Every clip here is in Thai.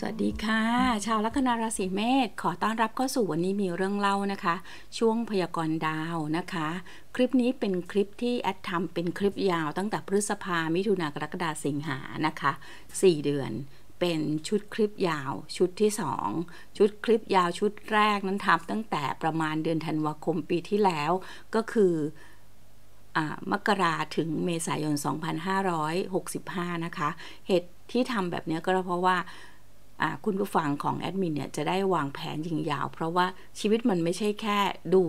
สวัสดีค่ะ ชาวลัคนาราศีเมษขอต้อนรับเข้าสู่วันนี้มีเรื่องเล่านะคะ ช่วงพยากรณ์ดาวนะคะคลิปนี้เป็นคลิปที่แอดทำเป็นคลิปยาวตั้งแต่พฤษภา มิถุนากรกฎาสิงหานะคะ4เดือนเป็นชุดคลิปยาวชุดที่ 2 ชุดคลิปยาวชุดแรกนั้นทำตั้งแต่ประมาณเดือนธันวาคมปีที่แล้ว ก็คือมกราถึงเมษายน 2565นะคะเหตุที่ทำแบบนี้ก็เพราะว่าคุณผู้ฟังของแอดมินเนี่ยจะได้วางแผนยิงยาว เพราะว่าชีวิตมันไม่ใช่แค่ดู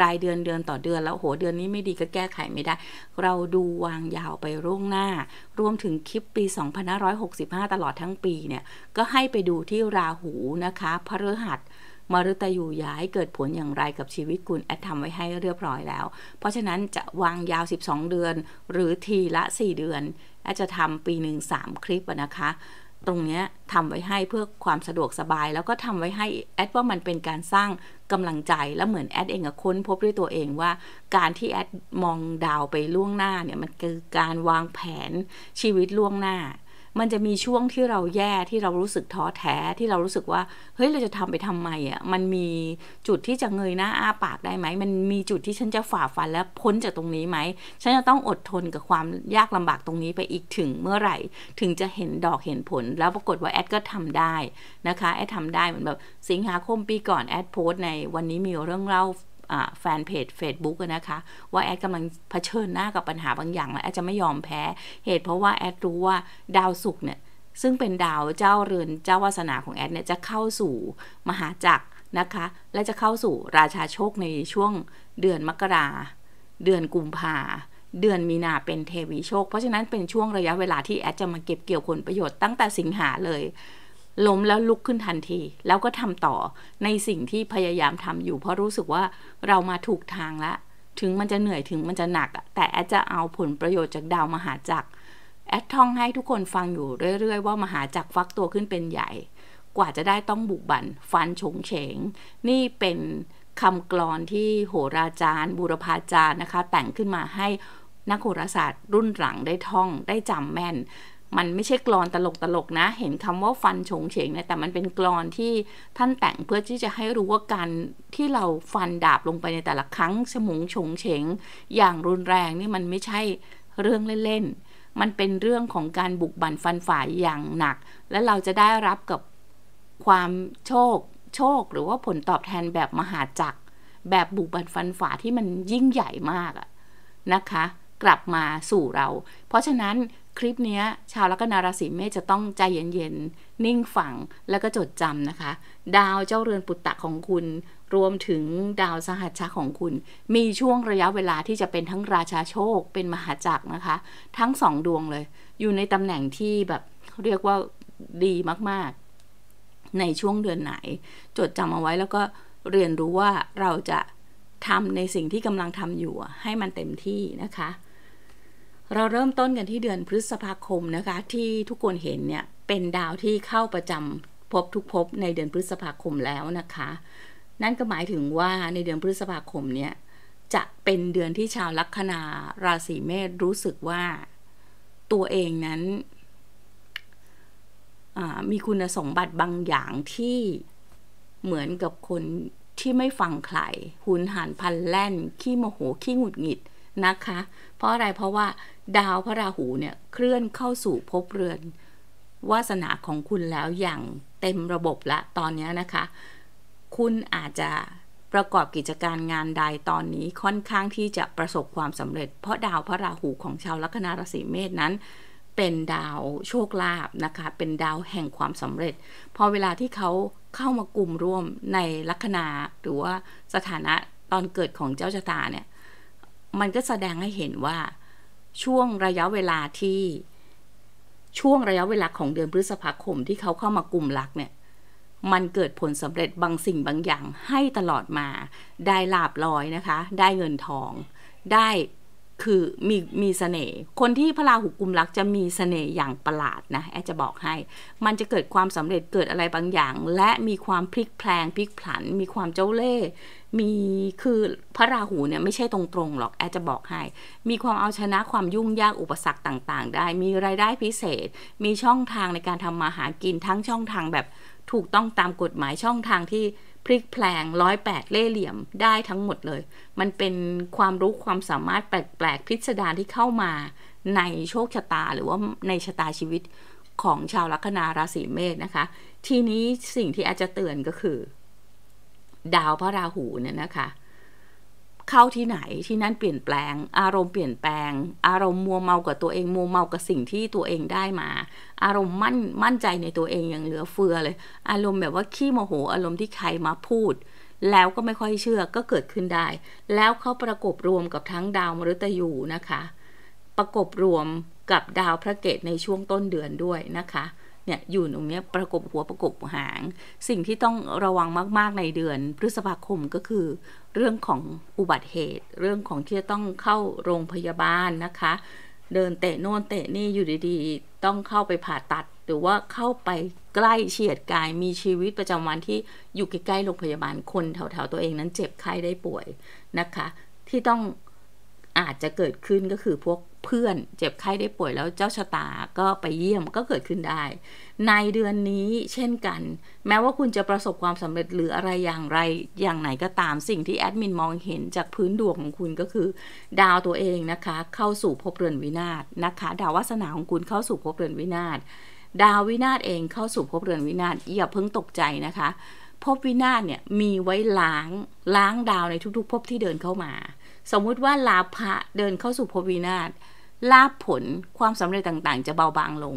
รายเดือนเดือนต่อเดือนแล้วโหเดือนนี้ไม่ดีก็แก้ไขไม่ได้ เราดูวางยาวไปร่วงหน้า รวมถึงคลิปปี 2565 ตลอดทั้งปีเนี่ยก็ให้ไปดูที่ราหูนะคะพฤหัสมฤตยูย้ายเกิดผลอย่างไรกับชีวิตคุณ แอดทำไว้ให้เรียบร้อยแล้ว เพราะฉะนั้นจะวางยาว12เดือน หรือทีละ4เดือนแอดจะทำปีหนึ่ง3คลิปนะคะตรงนี้ทำไว้ให้เพื่อความสะดวกสบาย แล้วก็ทำไว้ให้แอดว่ามันเป็นการสร้างกำลังใจแล้วเหมือนแอดเองกัค้นพบด้วยตัวเองว่า การที่แอดมองดาวไปล่วงหน้าเนี่ย มันคือการวางแผนชีวิตล่วงหน้ามันจะมีช่วงที่เราแย่ ที่เรารู้สึกท้อแท้ที่เรารู้สึกว่าเฮ้ยเราจะทำไปทำไมอ่ะมันมีจุดที่จะเงยหน้าอ้าปากได้ไหมมันมีจุดที่ฉันจะฝ่าฟันและพ้นจากตรงนี้ไหมฉันจะต้องอดทนกับความยากลำบากตรงนี้ไปอีกถึงเมื่อไหร่ถึงจะเห็นดอกเห็นผลแล้วปรากฏว่าแอดก็ทำได้นะคะแอดทาได้เหมือนแบบสิงหาคมปีก่อนแอดโพสในวันนี้มีเรื่องเล่าแฟนเพจ Facebook นะคะว่าแอดกำลังเผชิญหน้ากับปัญหาบางอย่างและแอดจะไม่ยอมแพ้ เหตุเพราะว่าแอดรู้ว่าดาวศุกร์เนี่ยซึ่งเป็นดาวเจ้าเรือนเจ้าวาสนาของแอดเนี่ยจะเข้าสู่มหาจักรนะคะและจะเข้าสู่ราชาโชคในช่วงเดือนมกรา เดือนกุมภาเดือนมีนาเป็นเทวีโชค เพราะฉะนั้นเป็นช่วงระยะเวลาที่แอดจะมาเก็บเกี่ยวผลประโยชน์ตั้งแต่สิงหาเลยล้มแล้วลุกขึ้นทันที แล้วก็ทำต่อในสิ่งที่พยายามทำอยู่ เพราะรู้สึกว่าเรามาถูกทางละ ถึงมันจะเหนื่อยถึงมันจะหนัก แต่แอดจะเอาผลประโยชน์จากดาวมหาจักรแอดท่องให้ทุกคนฟังอยู่เรื่อย ๆ ว่ามหาจักรฟักตัวขึ้นเป็นใหญ่ กว่าจะได้ต้องบุกบั่นฟันชงเฉงนี่เป็นคำกรอนที่โหราจารย์บูรพาจารย์นะคะ แต่งขึ้นมาให้นักโหราศาสตร์รุ่นหลังได้ท่อง ได้จำแม่นมันไม่ใช่กรอนตลกตลกนะ เห็นคำว่าฟันฉงเฉงเนี่ยแต่มันเป็นกรอนที่ท่านแต่งเพื่อที่จะให้รู้ว่าการที่เราฟันดาบลงไปในแต่ละครั้งสมงฉงเฉง อย่างรุนแรงนี่มันไม่ใช่เรื่องเล่นๆ มันเป็นเรื่องของการบุกบั่นฟันฝ่ายอย่างหนัก และเราจะได้รับกับความโชค โชคหรือว่าผลตอบแทนแบบมหาจักรแบบบุกบั่นฟันฝ่าที่มันยิ่งใหญ่มากนะคะ กลับมาสู่เรา เพราะฉะนั้นคลิปนี้ชาวลัคนาราศีเมษจะต้องใจเย็นๆ นิ่งฝังแล้วก็จดจำนะคะ ดาวเจ้าเรือนปุตตะของคุณ รวมถึงดาวสหัชชะของคุณ มีช่วงระยะเวลาที่จะเป็นทั้งราชาโชค เป็นมหาจักรนะคะ ทั้งสองดวงเลย อยู่ในตำแหน่งที่แบบเรียกว่าดีมากๆ ในช่วงเดือนไหน จดจำเอาไว้แล้วก็เรียนรู้ว่าเราจะทำในสิ่งที่กำลังทำอยู่ให้มันเต็มที่นะคะเราเริ่มต้นกันที่เดือนพฤษภาคมนะคะ ที่ทุกคนเห็นเนี่ยเป็นดาวที่เข้าประจำพบทุกพบในเดือนพฤษภาคมแล้วนะคะ นั่นก็หมายถึงว่าในเดือนพฤษภาคมเนี่ยจะเป็นเดือนที่ชาวลัคนา ราศีเมษรู้สึกว่าตัวเองนั้นมีคุณสมบัติบางอย่างที่เหมือนกับคนที่ไม่ฟังใครหุนหันพันแล่น ขี้โมโหขี้หงุดหงิดนะคะ เพราะอะไร เพราะว่าดาวพระราหูเนี่ยเคลื่อนเข้าสู่ภพเรือนวาสนาของคุณแล้วอย่างเต็มระบบละตอนนี้นะคะ คุณอาจจะประกอบกิจการงานใดตอนนี้ค่อนข้างที่จะประสบความสำเร็จ เพราะดาวพระราหูของชาวลัคนาราศีเมษนั้น เป็นดาวโชคลาภนะคะเป็นดาวแห่งความสำเร็จพอเวลาที่เขาเข้ามากลุ่มร่วมในลัคนาหรือว่าสถานะตอนเกิดของเจ้าชะตาเนี่ยมันก็แสดงให้เห็นว่าช่วงระยะเวลาที่ช่วงระยะเวลาของเดือนพฤษภาคมที่เขาเข้ามากลุ่มรักเนี่ย มันเกิดผลสำเร็จบางสิ่งบางอย่างให้ตลอดมา ได้ลาบลอยนะคะ ได้เงินทอง ได้คือมี มีสเสน่ห์คนที่พระราหูกุมรักจะมีสเสน่ห์อย่างประหลาดนะ แอจะบอกให้ มันจะเกิดความสำเร็จเกิดอะไรบางอย่าง และมีความพลิกแพลงพลิกผัน มีความเจ้าเล่ห์มีคือพระราหูเนี่ยไม่ใช่ตรงๆหรอกแอจะบอกให้ มีความเอาชนะความยุ่งยากอุปสรรคต่างๆ ได้ มีรายได้พิเศษ มีช่องทางในการทำมาหากินทั้งช่องทางแบบ ถูกต้องตามกฎหมายช่องทางที่พลิกแพลงร้อยแปดเล่เหลี่ยมได้ทั้งหมดเลย มันเป็นความรู้ความสามารถแปลกๆพิสดารที่เข้ามา ในโชคชะตาหรือว่าในชะตาชีวิตของชาวลัคนาราศีเมษนะคะ ทีนี้สิ่งที่อาจจะเตือนก็คือ ดาวพระราหูเนี่ยนะคะเข้าที่ไหนที่นั่นเปลี่ยนแปลง อารมณ์เปลี่ยนแปลง อารมณ์มัวเมากับตัวเองมัวเมากับสิ่งที่ตัวเองได้มา อารมณ์มั่นมั่นใจในตัวเองอย่างเหลือเฟือเลย อารมณ์แบบว่าขี้โมโหอารมณ์ที่ใครมาพูดแล้วก็ไม่ค่อยเชื่อก็เกิดขึ้นได้ แล้วเขาประกบรวมกับทั้งดาวมฤตยูนะคะ ประกบรวมกับดาวพระเกตในช่วงต้นเดือนด้วยนะคะเนี่ยอยู่ตรงนี้ประกบหัวประกบหางสิ่งที่ต้องระวังมากๆ ในเดือนพฤษภาคมก็คือ เรื่องของอุบัติเหตุ เรื่องของที่จะต้องเข้าโรงพยาบาลนะคะ เดินเตะโน่นเตะนี่อยู่ดีๆต้องเข้าไปผ่าตัด หรือว่าเข้าไปใกล้เฉียดกายมีชีวิตประจำวันที่อยู่ใกล้ๆโรงพยาบาลคนแถวๆตัวเองนั้นเจ็บไข้ได้ป่วยนะคะ ที่ต้องอาจจะเกิดขึ้นก็คือพวกเพื่อนเจ็บไข้ได้ป่วยแล้วเจ้าชะตาก็ไปเยี่ยมก็เกิดขึ้นได้ ในเดือนนี้เช่นกัน แม้ว่าคุณจะประสบความสำเร็จหรืออะไรอย่างไรอย่างไหนก็ตามสิ่งที่แอดมินมองเห็นจากพื้นดวงของคุณก็คือดาวตัวเองนะคะเข้าสู่ภพเรือนวินาศนะคะดาววาสนาของคุณเข้าสู่ภพเรือนวินาศดาววินาศเองเข้าสู่ภพเรือนวินาศอย่าเพิ่งตกใจนะคะภพวินาศเนี่ยมีไว้ล้างล้างดาวในทุกๆภพที่เดินเข้ามา สมมุติว่าลาภะเดินเข้าสู่ภพวินาศลาผลความสำเร็จต่างๆ จะเบาบางลง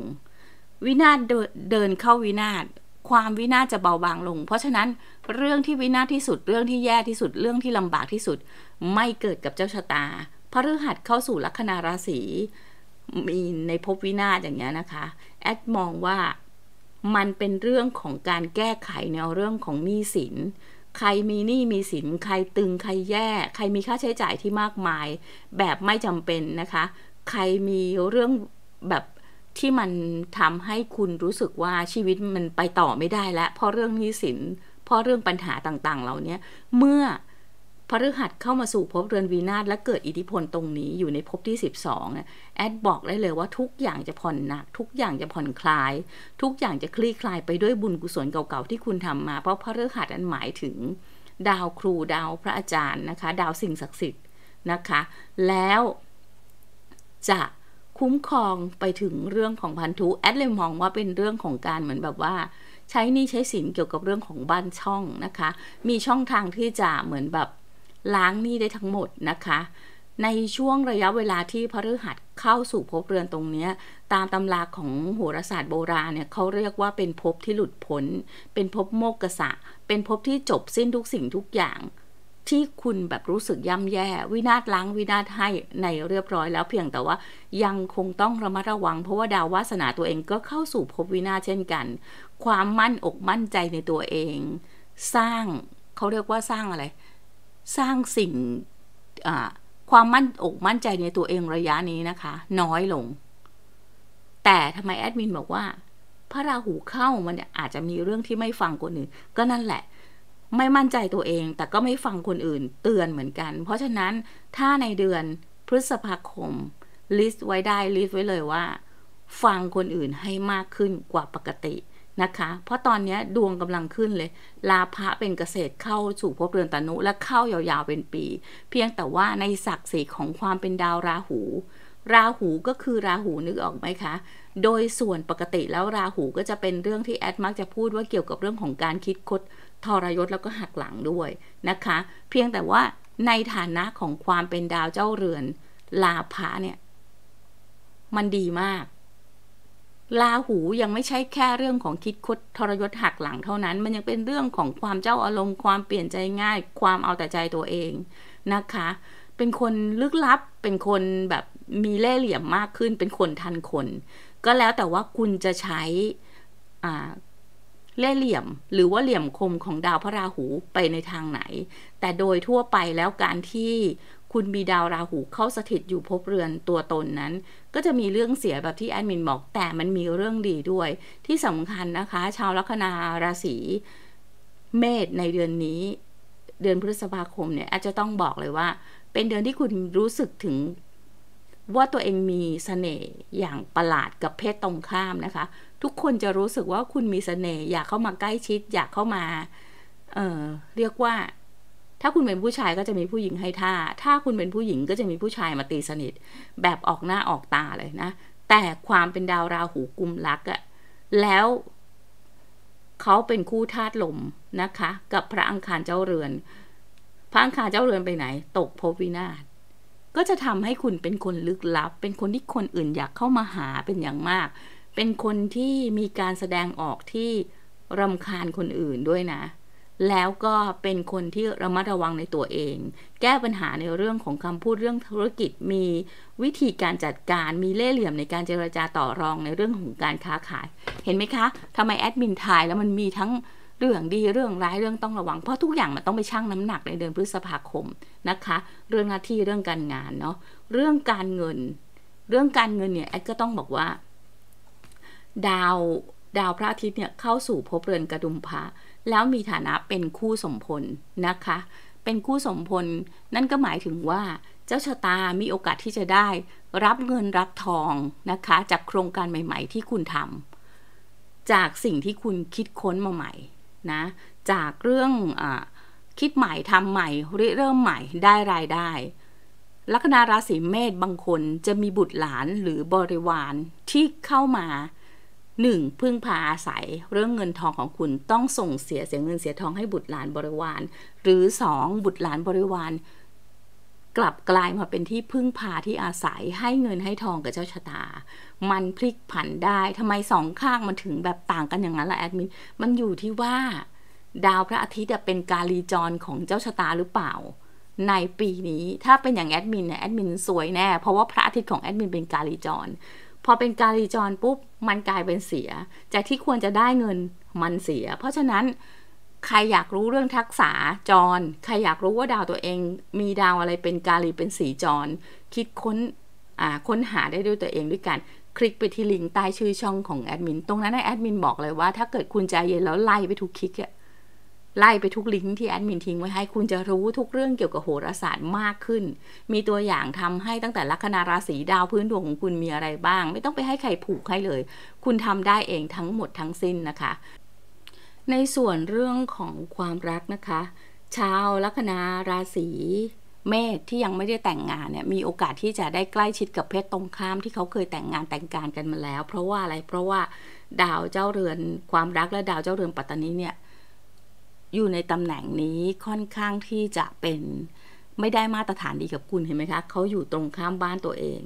วินาศเดินเข้าวินาศความวินาศจะเบาบางลง เพราะฉะนั้นเรื่องที่วินาศที่สุด เรื่องที่แย่ที่สุดเรื่องที่ลำบากที่สุดไม่เกิดกับเจ้าชะตาพระฤหัสเข้าสู่ลัคนาราศี มีในภพวินาศอย่างเงี้ยนะคะแอดมองว่ามันเป็นเรื่องของการแก้ไขในเรื่องของหนี้สินใครมีหนี้มีสินใครตึงใครแย่ ใครมีค่าใช้จ่ายที่มากมายแบบไม่จำเป็นนะคะใครมีเรื่องแบบที่มันทำให้คุณรู้สึกว่าชีวิตมันไปต่อไม่ได้แล้ว เพราะเรื่องนี้สินเพราะเรื่องปัญหาต่างๆ เหล่านี้เมื่อพฤหัสเข้ามาสู่ภพเรือนวีนาศและเกิดอิทธิพลตรงนี้อยู่ในภพที่12นแอดบอกได้เลยว่าทุกอย่างจะผ่อนหนักทุกอย่างจะผ่อนคลาย ทุกอย่างจะคลี่คลายไปด้วยบุญกุศลเก่าๆที่คุณทำมา เพราะพฤหัสอันหมายถึง ดาวครูดาวพระอาจารย์นะคะ ดาวสิ่งศักดิ์สิทธิ์นะคะ แล้วจะคุ้มครองไปถึงเรื่องของพันธุแอดเลยมองว่าเป็นเรื่องของการเหมือนแบบว่า ใช้นี่ใช้สินเกี่ยวกับเรื่องของบ้านช่องนะคะ มีช่องทางที่จะเหมือนแบบล้างนี่ได้ทั้งหมดนะคะ ในช่วงระยะเวลาที่พฤหัสเข้าสู่ภพเรือนตรงนี้ตามตำราของโหราศาสตร์โบราณเนี่ยเขาเรียกว่าเป็นภพที่หลุดพ้นเป็นภพโมกษะเป็นภพที่จบสิ้นทุกสิ่งทุกอย่างที่คุณแบบรู้สึกย่ำแย่ วินาศล้างวินาศให้ในเรียบร้อยแล้วเพียงแต่ว่ายังคงต้องระมัดระวังเพราะว่าดาววาสนาตัวเองก็เข้าสู่ภพวินาศเช่นกัน ความมั่นอกมั่นใจในตัวเอง สร้างเขาเรียกว่าสร้างอะไร สร้างสิ่งความมั่นอกมั่นใจในตัวเองระยะนี้นะคะ น้อยลงแต่ทำไมแอดมินบอกว่าพระราหูเข้ามันอาจจะมีเรื่องที่ไม่ฟังกว่าหนึ่งก็นั่นแหละไม่มั่นใจตัวเอง แต่ก็ไม่ฟังคนอื่นเตือนเหมือนกัน เพราะฉะนั้นถ้าในเดือนพฤษภาคม ลิสต์ไว้ได้ลิสต์ไว้เลยว่า ฟังคนอื่นให้มากขึ้นกว่าปกตินะคะ เพราะตอนนี้ดวงกำลังขึ้นเลยลาภะเป็นเกษตรเข้าสู่ภพเรือนตนุและเข้ายาวๆเป็นปี เพียงแต่ว่าในศักดิ์ศรีของความเป็นดาวราหู ราหูก็คือราหูนึกออกไหมคะ โดยส่วนปกติแล้วราหูก็จะเป็นเรื่องที่แอดมักจะพูดว่าเกี่ยวกับเรื่องของการคิดคดทรยศแล้วก็หักหลังด้วยนะคะ เพียงแต่ว่าในฐานะของความเป็นดาวเจ้าเรือน ลาพะเนี่ย มันดีมากลาหูยังไม่ใช่แค่เรื่องของคิดคดทรยศหักหลังเท่านั้นมันยังเป็นเรื่องของความเจ้าอารมณ์ความเปลี่ยนใจง่ายความเอาแต่ใจตัวเองนะคะ เป็นคนลึกลับเป็นคนแบบมีเล่ห์เหลี่ยมมากขึ้น เป็นคนทันคน ก็แล้วแต่ว่าคุณจะใช้อ่าเล่เหลี่ยมหรือว่าเหลี่ยมคมของดาวพระราหูไปในทางไหน แต่โดยทั่วไปแล้วการที่คุณมีดาวราหูเข้าสถิตอยู่พบเรือนตัวตนนั้น ก็จะมีเรื่องเสียแบบที่แอดมินบอกแต่มันมีเรื่องดีด้วย ที่สำคัญนะคะชาวลัคนาราศีเมษในเดือนนี้ เดือนพฤษภาคมเนี่ยอาจจะต้องบอกเลยว่า เป็นเดือนที่คุณรู้สึกถึง ว่าตัวเองมีสเสน่ห์อย่างประหลาดกับเพศตรงข้ามนะคะทุกคนจะรู้สึกว่าคุณมีสเสน่ห์อยากเข้ามาใกล้ชิด อยากเข้ามาเออเรียกว่า ถ้าคุณเป็นผู้ชายก็จะมีผู้หญิงให้ท่า ถ้าคุณเป็นผู้หญิงก็จะมีผู้ชายมาตีสนิท แบบออกหน้าออกตาเลยนะแต่ความเป็นดาวราหูกุมรักอะแล้วเขาเป็นคู่ธาตุลมนะคะ กับพระอังคารเจ้าเรือน พระอังคารเจ้าเรือนไปไหน ตกภพวินาศก็จะทำให้คุณเป็นคนลึกลับเป็นคนที่คนอื่นอยากเข้ามาหาเป็นอย่างมากเป็นคนที่มีการแสดงออกที่รำคาญคนอื่นด้วยนะ แล้วก็เป็นคนที่ระมัดระวังในตัวเอง แก้ปัญหาในเรื่องของคำพูดเรื่องธุรกิจ มีวิธีการจัดการ มีเล่ห์เหลี่ยมในการเจรจาต่อรองในเรื่องของการค้าขาย เห็นไหมคะ ทำไมแอดมินทายแล้วมันมีทั้งเรื่องดีเรื่องร้ายเรื่องต้องระวัง เพราะทุกอย่างมันต้องไปชั่งน้ำหนักในเดือนพฤษภาคมนะคะ เรื่องหน้าที่เรื่องการงานเนาะ เรื่องการเงิน เรื่องการเงินเนี่ยแอดก็ต้องบอกว่าดาวดาวพระอาทิตย์เนี่ยเข้าสู่ภพเรือนกระดุมพระแล้วมีฐานะเป็นคู่สมพลนะคะ เป็นคู่สมพลนั่นก็หมายถึงว่าเจ้าชะตา มีโอกาสที่จะได้ รับเงินรับทองนะคะจากโครงการใหม่ ๆที่คุณทำจากสิ่งที่คุณคิดค้นมาใหม่นะจากเรื่องอคิดใหม่ทำใหม่ เริ่มใหม่ ได้รายได้ ลัคนาราศีเมษบางคนจะมีบุตรหลานหรือบริวารที่เข้ามาหนึ่งพึ่งพาอาศัยเรื่องเงินทองของคุณต้องส่งเสียเสียเงินเสียทองให้บุตรหลานบริวาร หรือสองบุตรหลานบริวารกลับกลายมาเป็นที่พึ่งพาที่อาศัยให้เงินให้ทองกับเจ้าชะตา มันพลิกผันได้ทำไมสองข้างมันถึงแบบต่างกันอย่างนั้น ล่ะแอดมินมันอยู่ที่ว่า ดาวพระอาทิตย์เป็นกาลีจรของเจ้าชะตาหรือเปล่า ในปีนี้ถ้าเป็นอย่างแอดมินเนี่ยแอดมิน สวยแน่ เพราะว่าพระอาทิตย์ของแอดมินเป็นกาลีจรพอเป็นการรีจรปุ๊บมันกลายเป็นเสียจากที่ควรจะได้เงินมันเสีย เพราะฉะนั้นใครอยากรู้เรื่องทักษะจร ใครอยากรู้ว่าดาวตัวเอง มีดาวอะไรเป็นกาลีเป็นสีจร คิดค้นค้นหาได้ด้วยตัวเองด้วยกัน คลิกไปที่ลิงก์ใต้ชื่อช่องของแอดมิน ตรงนั้นแอดมินบอกเลยว่าถ้าเกิดคุณใจเย็นแล้วไล่ไปทุกคลิกอะไล่ไปทุกลิงก์ที่แอดมินทิ้งไว้ให้คุณจะรู้ทุกเรื่องเกี่ยวกับโหราศาสตร์มากขึ้น มีตัวอย่างทำให้ตั้งแต่ลัคนาราศีดาวพื้นดวงของคุณมีอะไรบ้าง ไม่ต้องไปให้ใครผูกให้เลย คุณทำได้เองทั้งหมดทั้งสิ้นนะคะ ในส่วนเรื่องของความรักนะคะ ชาวลัคนาราศีเมษที่ยังไม่ได้แต่งงานเนี่ยมีโอกาสที่จะได้ใกล้ชิดกับเพศตรงข้ามที่เขาเคยแต่งงานแต่งการกันมาแล้ว เพราะว่าอะไรเพราะว่าดาวเจ้าเรือน ความรักและดาวเจ้าเรือนปัตตานีเนี่ยอยู่ในตำแหน่งนี้ค่อนข้างที่จะเป็นไม่ได้มาตรฐานดีกับคุณเห็นไหมคะเขาอยู่ตรงข้ามบ้านตัวเอง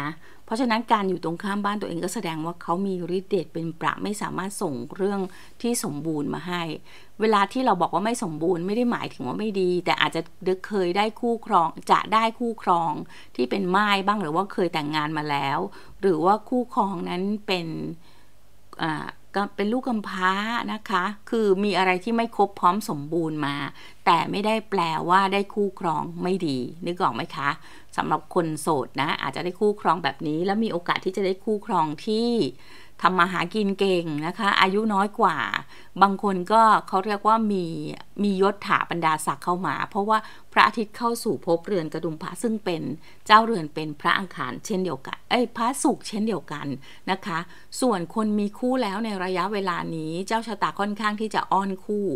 นะเพราะฉะนั้นการอยู่ตรงข้ามบ้านตัวเองก็แสดงว่าเขามีฤทธิ์เดชเป็นประไม่สามารถส่งเรื่องที่สมบูรณ์มาให้ เวลาที่เราบอกว่าไม่สมบูรณ์ไม่ได้หมายถึงว่าไม่ดี แต่อาจจะเคยได้คู่ครอง จะได้คู่ครองที่เป็นไม้บ้างหรือว่าเคยแต่งงานมาแล้ว หรือว่าคู่ครองนั้นเป็นเป็นลูกกำพร้านะคะ คือมีอะไรที่ไม่ครบพร้อมสมบูรณ์มา แต่ไม่ได้แปลว่าได้คู่ครองไม่ดี นึกออกไหมคะ สำหรับคนโสดนะ อาจจะได้คู่ครองแบบนี้ แล้วมีโอกาสที่จะได้คู่ครองที่ทำมาหากินเก่งนะคะ อายุน้อยกว่าบางคนก็เขาเรียกว่ามีมียศถาบรรดาศักดิ์เข้ามา เพราะว่าพระอาทิตย์เข้าสู่ภพเรือนกระดุมพระซึ่งเป็นเจ้าเรือนเป็นพระอังคารเช่นเดียวกันเอ้ยพระศุกร์เช่นเดียวกันนะคะ ส่วนคนมีคู่แล้วในระยะเวลานี้เจ้าชะตาค่อนข้างที่จะอ้อนคู่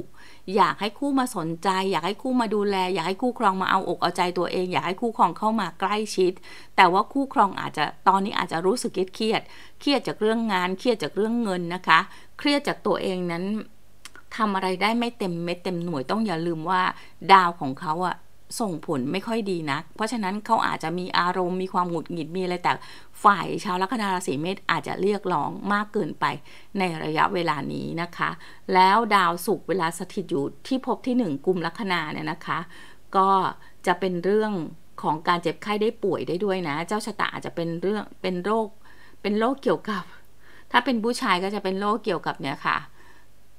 อยากให้คู่มาสนใจ อยากให้คู่มาดูแลอยากให้คู่ครองมาเอาอกเอาใจตัวเอง อยากให้คู่ครองเข้ามาใกล้ชิด แต่ว่าคู่ครองอาจจะตอนนี้อาจจะรู้สึกเครียดเครียดจากเรื่องงานเครียดจากเรื่องเงินนะคะ เครียดจากตัวเองนั้นทำอะไรได้ไม่เต็มเม็ดเต็มหน่วยต้องอย่าลืมว่า ดาวของเขาอะส่งผลไม่ค่อยดีนะ เพราะฉะนั้นเขาอาจจะมีอารมณ์มีความหงุดหงิดมีอะไรแต่ฝ่ายชาวลัคนาราศีเมษอาจจะเรียกร้องมากเกินไปในระยะเวลานี้นะคะ แล้วดาวศุกร์เวลาสถิตอยู่ที่พบที่1กลุ่มลัคนาเนี่ยนะคะ ก็จะเป็นเรื่องของการเจ็บไข้ได้ป่วยได้ด้วยนะ เจ้าชะตาอาจจะเป็นเรื่องเป็นโรคเป็นโรคเกี่ยวกับ ถ้าเป็นผู้ชายก็จะเป็นโรคเกี่ยวกับเนี่ยค่ะ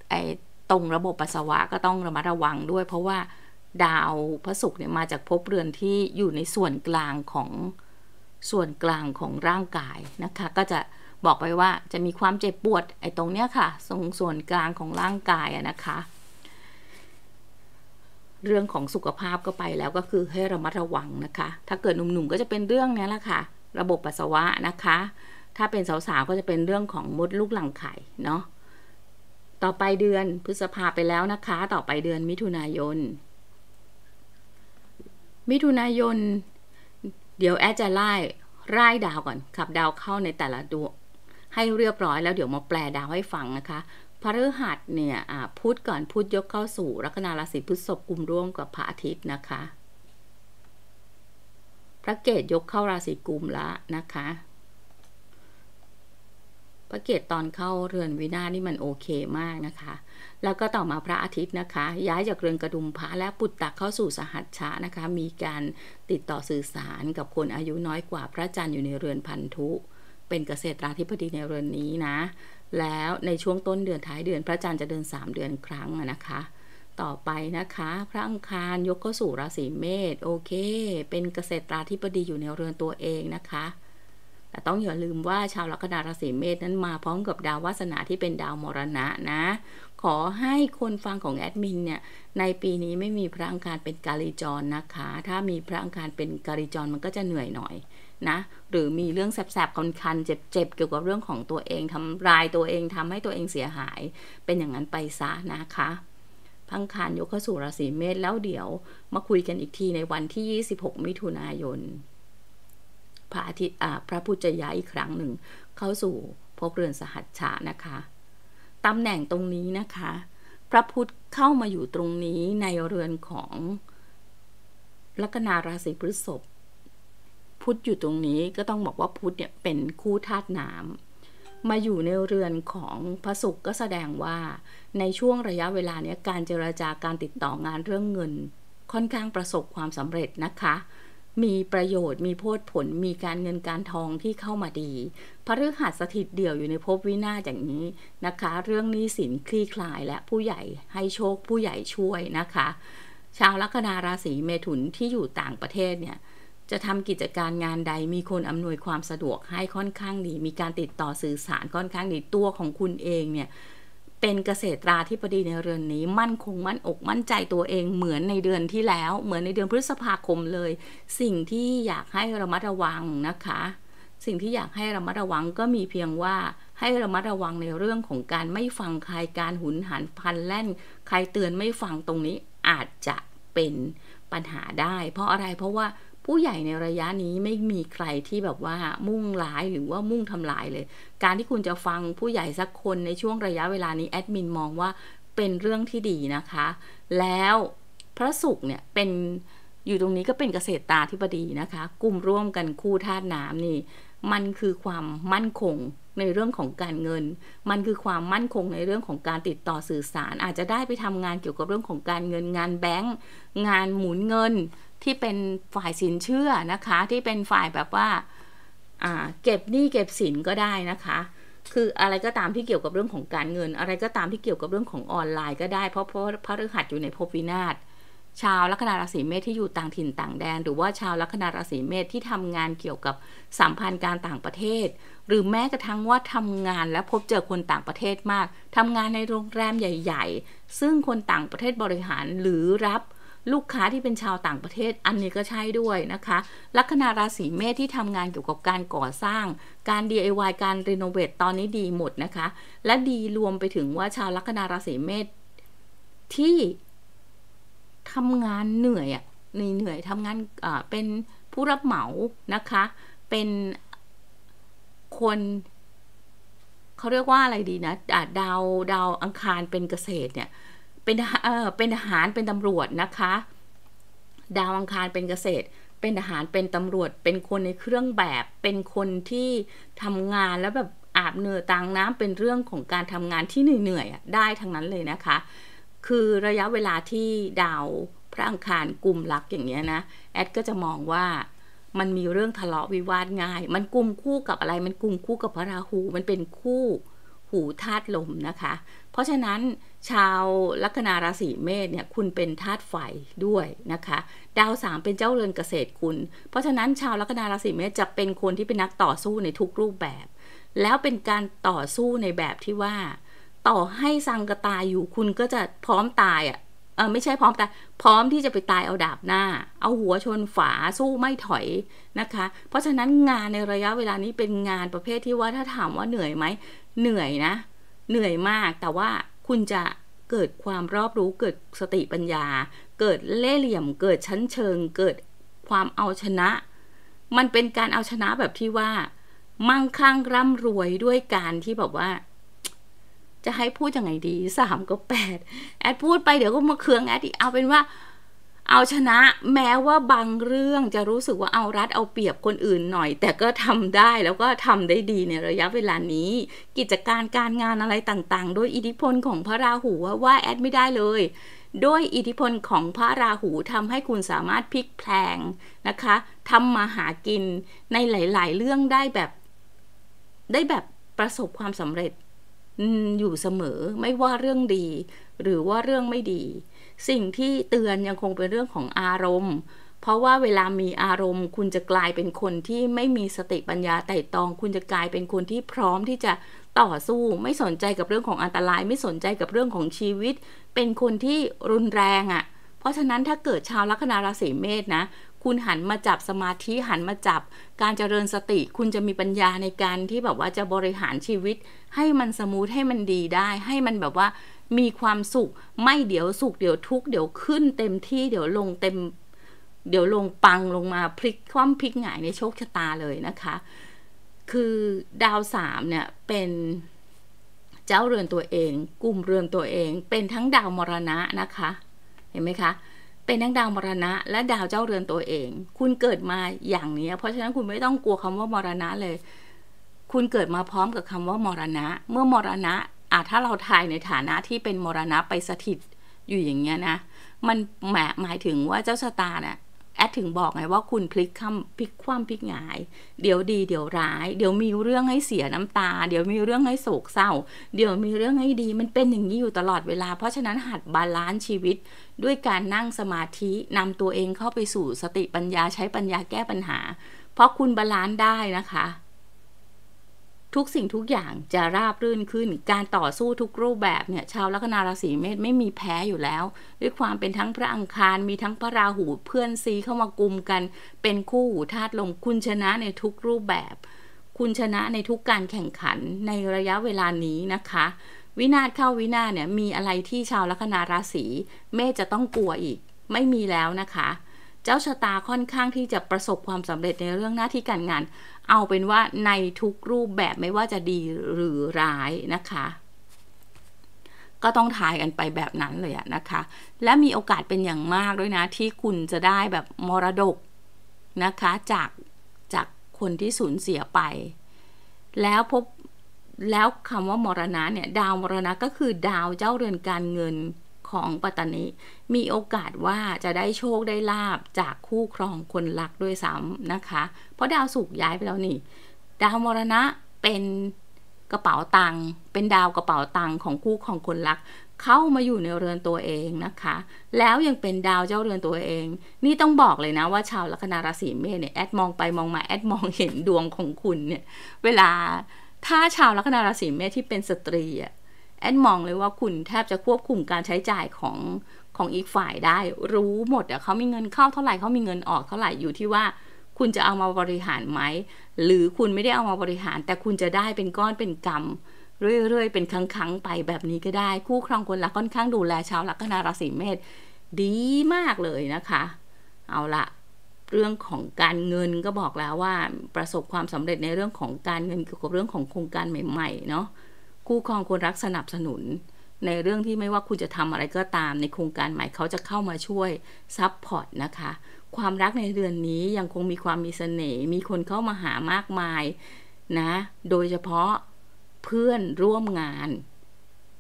ไอตรงระบบปัสสาวะก็ต้องระมัดระวังด้วยเพราะว่าดาวพระศุกร์เนี่ยมาจากภพเรือนที่อยู่ในส่วนกลางของส่วนกลางของร่างกายนะคะก็จะบอกไปว่าจะมีความเจ็บปวดไอ้ตรงเนี้ยค่ะตรงส่วนกลางของร่างกายอะนะคะ เรื่องของสุขภาพก็ไปแล้วก็คือให้ระมัดระวังนะคะ ถ้าเกิดหนุ่มๆก็จะเป็นเรื่องนี้แหละค่ะ ระบบปัสสาวะนะคะ ถ้าเป็นสาวๆก็จะเป็นเรื่องของมดลูกหลังไข่เนาะต่อไปเดือนพฤษภาไปแล้วนะคะ ต่อไปเดือนมิถุนายนมิถุนายนเดี๋ยวแอดจะไล่ไล่ดาวก่อนขับดาวเข้าในแต่ละดวงให้เรียบร้อยแล้วเดี๋ยวมาแปลดาวให้ฟังนะคะพฤหัสเนี่ยพุธก่อนพุธยกเข้าสู่ลัคนาราศีพฤษภกลุ่มร่วมกับพระอาทิตย์นะคะพระเกตยกเข้าราศีกุมละนะคะระเกตตอนเข้าเรือนวีนานี่มันโอเคมากนะคะ แล้วก็ต่อมาพระอาทิตย์นะคะ ย้ายจากเรือนกระดุมพระและปุตตะเข้าสู่สหัชชะนะคะ มีการติดต่อสื่อสารกับคนอายุน้อยกว่าพระจันทร์อยู่ในเรือนพันธุ เป็นเกษตราธิบดีในเรือนนี้นะ แล้วในช่วงต้นเดือนท้ายเดือนพระจันทร์จะเดิน 3 เดือนครั้งนะคะ ต่อไปนะคะ พระอังคารยกเข้าสู่ราศีเมษโอเค เป็นเกษตราธิบดีอยู่ในเรือนตัวเองนะคะแต่ต้องอย่าลืมว่าชาวลัคนาราศีเมษนั้นมาพร้อมกับดาววาสนาที่เป็นดาวมรณะนะขอให้คนฟังของแอดมินเนี่ยในปีนี้ไม่มีพระอังคารเป็นกาลิจรนะคะ ถ้ามีพระอังคารเป็นกาลิจรมันก็จะเหนื่อยหน่อยนะหรือมีเรื่องแสบๆคันๆเจ็บๆเกี่ยวกับเรื่องของตัวเองทำลายตัวเองทำให้ตัวเองเสียหาย เป็นอย่างนั้นไปซะนะคะ พังคารยกเข้าสู่ราศีเมษแล้วเดี๋ยวมาคุยกันอีกทีในวันที่ 26 มิถุนายนพระอาทิตย์พระพุทธยาอีกครั้งหนึ่งเข้าสู่พบเรือนสหัชชะนะคะตำแหน่งตรงนี้นะคะ พระพุทธเข้ามาอยู่ตรงนี้ในเรือนของลัคนาราศีพฤษภพุทธอยู่ตรงนี้ก็ต้องบอกว่าพุทธเนี่ยเป็นคู่ธาตุน้ำมาอยู่ในเรือนของพระศุกร์ก็แสดงว่า ในช่วงระยะเวลาเนี้ยการเจราจาการติดต่องานเรื่องเงิน ค่อนข้างประสบความสำเร็จนะคะมีประโยชน์มีโพดผล มีการเงินการทองที่เข้ามาดี พฤหัสถิตเดี่ยวอยู่ในภพวินาศอย่างนี้นะคะ เรื่องนี้สินคลี่คลายและผู้ใหญ่ให้โชคผู้ใหญ่ช่วยนะคะ ชาวลัคนาราศีเมถุนที่อยู่ต่างประเทศเนี่ย จะทำกิจการงานใดมีคนอำนวยความสะดวกให้ค่อนข้างดี มีการติดต่อสื่อสารค่อนข้างดีตัวของคุณเองเนี่ยเป็นเกษตราธิบดีในเรือนนี้ มั่นคงมั่นอกมั่นใจตัวเองเหมือนในเดือนที่แล้ว เหมือนในเดือนพฤษภาคมเลย สิ่งที่อยากให้ระมัดระวังนะคะ สิ่งที่อยากให้ระมัดระวังก็มีเพียงว่าให้ระมัดระวังในเรื่องของการไม่ฟังใครการหุนหันพันแล่นใครเตือนไม่ฟังตรงนี้อาจจะเป็นปัญหาได้ เพราะอะไรเพราะว่าผู้ใหญ่ในระยะนี้ไม่มีใครที่แบบว่ามุ่งร้ายหรือว่ามุ่งทำลายเลย การที่คุณจะฟังผู้ใหญ่สักคนในช่วงระยะเวลานี้แอดมินมองว่าเป็นเรื่องที่ดีนะคะ แล้วพระศุกร์เนี่ยเป็นอยู่ตรงนี้ก็เป็นเกษตรตาธิบดีนะคะ กลุ่มร่วมกันคู่ธาตุน้ำนี่ มันคือความมั่นคงในเรื่องของการเงิน มันคือความมั่นคงในเรื่องของการติดต่อสื่อสาร อาจจะได้ไปทำงานเกี่ยวกับเรื่องของการเงินงานแบงก์งานหมุนเงินที่เป็นฝ่ายสินเชื่อนะคะที่เป็น ฝ่ายแบบว่าเก็บหนี้เก็บสินก็ได้นะคะ คืออะไรก็ตามที่เกี่ยวกับเรื่องของการเงิน อะไรก็ตามที่เกี่ยวกับเรื่องของออนไลน์ก็ได้เพราะเพราะพระฤหัสอยู่ในภพวินาศชาวลัคนาราศีเมษที่อยู่ต่างถิ่นต่างแดน หรือว่าชาวลัคนาราศีเมษที่ทำงานเกี่ยวกับสัมพันธ์การต่างประเทศ หรือแม้กระทั่งว่าทำงานและพบเจอคนต่างประเทศมาก ทำงานในโรงแรมใหญ่ ๆ ซึ่งคนต่างประเทศบริหารหรือรับลูกค้าที่เป็นชาวต่างประเทศอันนี้ก็ใช่ด้วยนะคะ ลัคนาราศีเมษที่ทำงานเกี่ยวกับการก่อสร้างการ DIY การรีโนเวทตอนนี้ดีหมดนะคะ และดีรวมไปถึงว่าชาวลัคนาราศีเมษที่ทำงานเหนื่อยอ่ะเหนื่อยทำงานเป็นผู้รับเหมานะคะ เป็นคน เขาเรียกว่าอะไรดีนะดาวดาวอังคารเป็นเกษตรเนี่ยเป็นเออเป็นทหารเป็นตำรวจนะคะ ดาวอังคารเป็นเกษตร เป็นทหารเป็นตำรวจ เป็นคนในเครื่องแบบเป็นคนที่ทำงานแล้วแบบอาบเหนื่อตังน้ำเป็นเรื่องของการทำงานที่เหนื่อยๆได้ทั้งนั้นเลยนะคะ คือระยะเวลาที่ดาวพระอังคารกลุ่มรักอย่างเงี้ยนะแอดก็จะมองว่ามันมีเรื่องทะเลาะวิวาทง่าย มันกลุ่มคู่กับอะไร มันกลุ่มคู่กับพระราหูมันเป็นคู่คูธาตุลมนะคะ เพราะฉะนั้นชาวลัคนาราศีเมษเนี่ยคุณเป็นธาตุไฟด้วยนะคะ ดาวสามเป็นเจ้าเรือนเกษตรคุณ เพราะฉะนั้นชาวลัคนาราศีเมษจะเป็นคนที่เป็นนักต่อสู้ในทุกรูปแบบ แล้วเป็นการต่อสู้ในแบบที่ว่าต่อให้สังกตายอยู่คุณก็จะพร้อมตายอะ่ะเออไม่ใช่พร้อมแต่พร้อมที่จะไปตายเอาดาบหน้า เอาหัวชนฝาสู้ไม่ถอยนะคะ เพราะฉะนั้นงานในระยะเวลานี้เป็นงานประเภทที่ว่าถ้าถามว่าเหนื่อยไหมเหนื่อยนะ เหนื่อยมากแต่ว่าคุณจะเกิดความรอบรู้เกิดสติปัญญา เกิดเล่เหลี่ยม เกิดชั้นเชิง เกิดความเอาชนะ มันเป็นการเอาชนะแบบที่ว่า มั่งคั่งร่ำรวยด้วยการที่แบบว่าจะให้พูดยังไงดีสามก็แปดแอดพูดไปเดี๋ยวก็มาเคืองแอดอีกเอาเป็นว่า เอาชนะแม้ว่าบางเรื่องจะรู้สึกว่าเอารัดเอาเปรียบคนอื่นหน่อย แต่ก็ทำได้แล้วก็ทำได้ดีในระยะเวลานี้ กิจการการงานอะไรต่างๆโดยอิทธิพลของพระราหูว่าแอดไม่ได้เลยด้วยอิทธิพลของพระราหูทำให้คุณสามารถพลิกแพลงนะคะทำมาหากินในหลาย ๆ เรื่องได้แบบ ได้แบบประสบความสำเร็จอยู่เสมอไม่ว่าเรื่องดีหรือว่าเรื่องไม่ดี สิ่งที่เตือนยังคงเป็นเรื่องของอารมณ์ เพราะว่าเวลามีอารมณ์คุณจะกลายเป็นคนที่ไม่มีสติปัญญาไต่ตอง คุณจะกลายเป็นคนที่พร้อมที่จะต่อสู้ ไม่สนใจกับเรื่องของอันตราย ไม่สนใจกับเรื่องของชีวิต เป็นคนที่รุนแรงอะ่ะ เพราะฉะนั้นถ้าเกิดชาวลัคนาราศีเมษนะคุณหันมาจับสมาธิหันมาจับการเจริญสติ คุณจะมีปัญญาในการที่แบบว่าจะบริหารชีวิต ให้มันสมูทให้มันดีได้ให้มันแบบว่ามีความสุขไม่เดี๋ยวสุขเดี๋ยวทุกข์เดี๋ยวขึ้นเต็มที่เดี๋ยวลงเต็ม เดี๋ยวลงปังลงมาพลิกคว่ำพลิกหงายในโชคชะตาเลยนะคะ คือดาวสามเนี่ยเป็นเจ้าเรือนตัวเองกลุ่มเรือนตัวเอง เป็นทั้งดาวมรณะนะคะ เห็นไหมคะเป็นทั้งดาวมรณะและดาวเจ้าเรือนตัวเอง คุณเกิดมาอย่างนี้เพราะฉะนั้นคุณไม่ต้องกลัวคำว่ามรณะเลย คุณเกิดมาพร้อมกับคำว่ามรณะ เมื่อมรณะอ่ะถ้าเราทายในฐานะที่เป็นมรณะไปสถิตอยู่อย่างเงี้ยนะ มันหมายหมายถึงว่าเจ้าชะตาเนี่ยแอดถึงบอกไงว่าคุณ พลิกคำพลิกความพลิกหงายเดี๋ยวดีเดี๋ยวร้าย เดี๋ยวมีเรื่องให้เสียน้ำตา เดี๋ยวมีเรื่องให้โศกเศร้า เดี๋ยวมีเรื่องให้ดีมันเป็นอย่างนี้อยู่ตลอดเวลา เพราะฉะนั้นหัดบาลานซ์ชีวิต ด้วยการนั่งสมาธินำตัวเองเข้าไปสู่สติปัญญาใช้ปัญญาแก้ปัญหา เพราะคุณบาลานซ์ได้นะคะทุกสิ่งทุกอย่างจะราบรื่นขึ้น การต่อสู้ทุกรูปแบบ เนี่ยชาวลัคนาราศีเมษไม่มีแพ้อยู่แล้ว ด้วยความเป็นทั้งพระอังคารมีทั้งพระราหูเพื่อนซีเข้ามากุมกัน เป็นคู่หูธาตุลมคุณชนะในทุกรูปแบบ คุณชนะในทุกการแข่งขันในระยะเวลานี้นะคะ วินาศเข้าวินาศเนี่ยมีอะไรที่ชาวลัคนาราศีเมษจะต้องกลัวอีกไม่มีแล้วนะคะ เจ้าชะตาค่อนข้างที่จะประสบความสำเร็จในเรื่องหน้าที่การงานเอาเป็นว่าในทุกรูปแบบไม่ว่าจะดีหรือร้ายนะคะ ก็ต้องทายกันไปแบบนั้นเลยนะคะ และมีโอกาสเป็นอย่างมากด้วยนะที่คุณจะได้แบบมรดกนะคะ จากจากคนที่สูญเสียไป แล้วพบแล้วคำว่ามรณะเนี่ย ดาวมรณะก็คือดาวเจ้าเรือนการเงินของปัตตานีมีโอกาสว่าจะได้โชคได้ลาบจากคู่ครองคนรักด้วยซ้ำนะคะ เพราะดาวสุกย้ายไปแล้วนี่ ดาวมรณะเป็นกระเป๋าตัง เป็นดาวกระเป๋าตังของคู่ของคนรักเข้ามาอยู่ในเรือนตัวเองนะคะ แล้วยังเป็นดาวเจ้าเรือนตัวเอง นี่ต้องบอกเลยนะ ว่าชาวลัคนาราศีเมษเนี่ยแอดมองไปมองมาแอดมองเห็นดวงของคุณเนี่ยเวลา ถ้าชาวลัคนาราศีเมษที่เป็นสตรีอะแอนมองเลยว่าคุณแทบจะควบคุมการใช้จ่ายของของอีกฝ่ายได้ รู้หมดอะเขามีเงินเข้าเท่าไหร่เขามีเงินออกเท่าไหร่อยู่ ที่ว่าคุณจะเอามาบริหารไหม หรือคุณไม่ได้เอามาบริหาร แต่คุณจะได้เป็นก้อนเป็นกรรมเรื่อยๆเป็นครั้งๆไปแบบนี้ก็ได้คู่ครองคนรักค่อนข้างดูแลชาวลัคนาราศีเมษดีมากเลยนะคะ เอาละเรื่องของการเงินก็บอกแล้วว่าประสบความสำเร็จในเรื่องของการเงินเกี่ยวกับเรื่องของโครงการใหม่ ๆ เนาะคู่ครองควรรักสนับสนุนในเรื่องที่ไม่ว่าคุณจะทำอะไรก็ตามในโครงการใหม่เขาจะเข้ามาช่วยซับพอร์ตนะคะความรักในเดือนนี้ยังคงมีความมีเสน่ห์มีคนเข้ามาหามากมายนะโดยเฉพาะเพื่อนร่วมงาน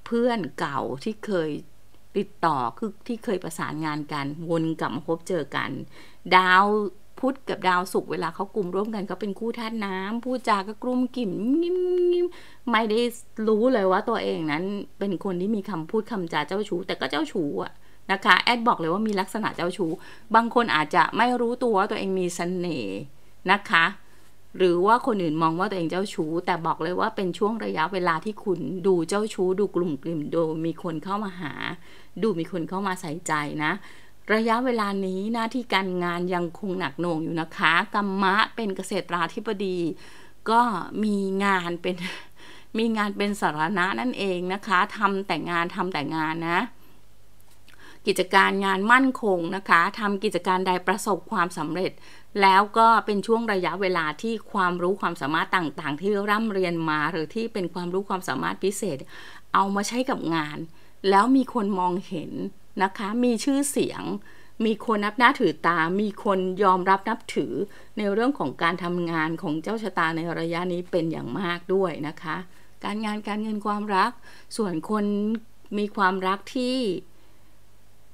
เพื่อนเก่าที่เคยติดต่อคือที่เคยประสานงานกัน วนกลับมาพบเจอกันดาวพุธกับดาวศุกร์เวลาเขากลุ่มร่วมกันก็เป็นคู่ธาตุน้ำพูดจาก็กลุ่มกลิ่มนิ่มนิ่มไม่ได้รู้เลยว่าตัวเองนั้น เป็นคนที่มีคำพูดคำจาเจ้าชู้แต่ก็เจ้าชู้อะนะคะ แอดบอกเลยว่ามีลักษณะเจ้าชู้บางคนอาจจะไม่รู้ตัวว่าตัวเองมีสเสน่ห์นะคะ หรือว่าคนอื่นมองว่าตัวเองเจ้าชู้แต่บอกเลยว่าเป็นช่วงระยะเวลาที่คุณดูเจ้าชู้ดูกลุ่มกลิ่มดูมีคนเข้ามาหา ดูมีคนเข้ามาใส่ใจนะระยะเวลานี้หน้าที่การงานยังคงหนักหน่วงอยู่นะคะ กรรมะเป็นเกษตราธิบดี ก็มีงานเป็นมีงานเป็นสาระนั่นเองนะคะทำแต่งานทำแต่งานนะ กิจการงานมั่นคงนะคะทำกิจการใดประสบความสำเร็จ แล้วก็เป็นช่วงระยะเวลาที่ความรู้ความสามารถต่าง ๆ ที่ร่ำเรียนมาหรือที่เป็นความรู้ความสามารถพิเศษ เอามาใช้กับงาน แล้วมีคนมองเห็นนะคะ มีชื่อเสียง มีคนนับหน้าถือตา มีคนยอมรับนับถือในเรื่องของการทำงานของเจ้าชะตาในระยะนี้เป็นอย่างมากด้วยนะคะ การงานการเงินความรัก ส่วนคนมีความรักที่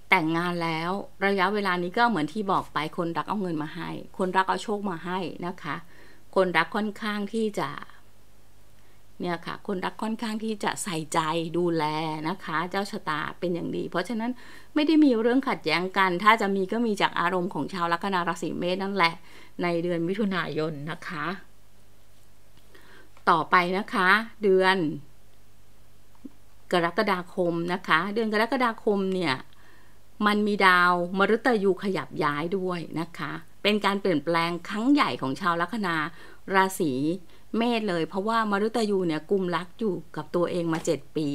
แต่งงานแล้ว ระยะเวลานี้ก็เหมือนที่บอกไปคนรักเอาเงินมาให้ คนรักเอาโชคมาให้นะคะ คนรักค่อนข้างที่จะเนี่ยค่ะคนรักค่อนข้างที่จะใส่ใจดูแลนะคะเจ้าชะตาเป็นอย่างดี เพราะฉะนั้นไม่ได้มีเรื่องขัดแย้งกัน ถ้าจะมีก็มีจากอารมณ์ของชาวลัคนาราศีเมษนั่นแหละ ในเดือนมิถุนายนนะคะต่อไปนะคะเดือนกรกฎาคมนะคะเดือนกรกฎาคมเนี่ยมันมีดาวมฤตยูขยับย้ายด้วยนะคะเป็นการเปลี่ยนแปลงครั้งใหญ่ของชาวลัคนาราศีเมษเลยเพราะว่ามรุตยูเนี่ยกุมรักอยู่กับตัวเองมา 7 ปี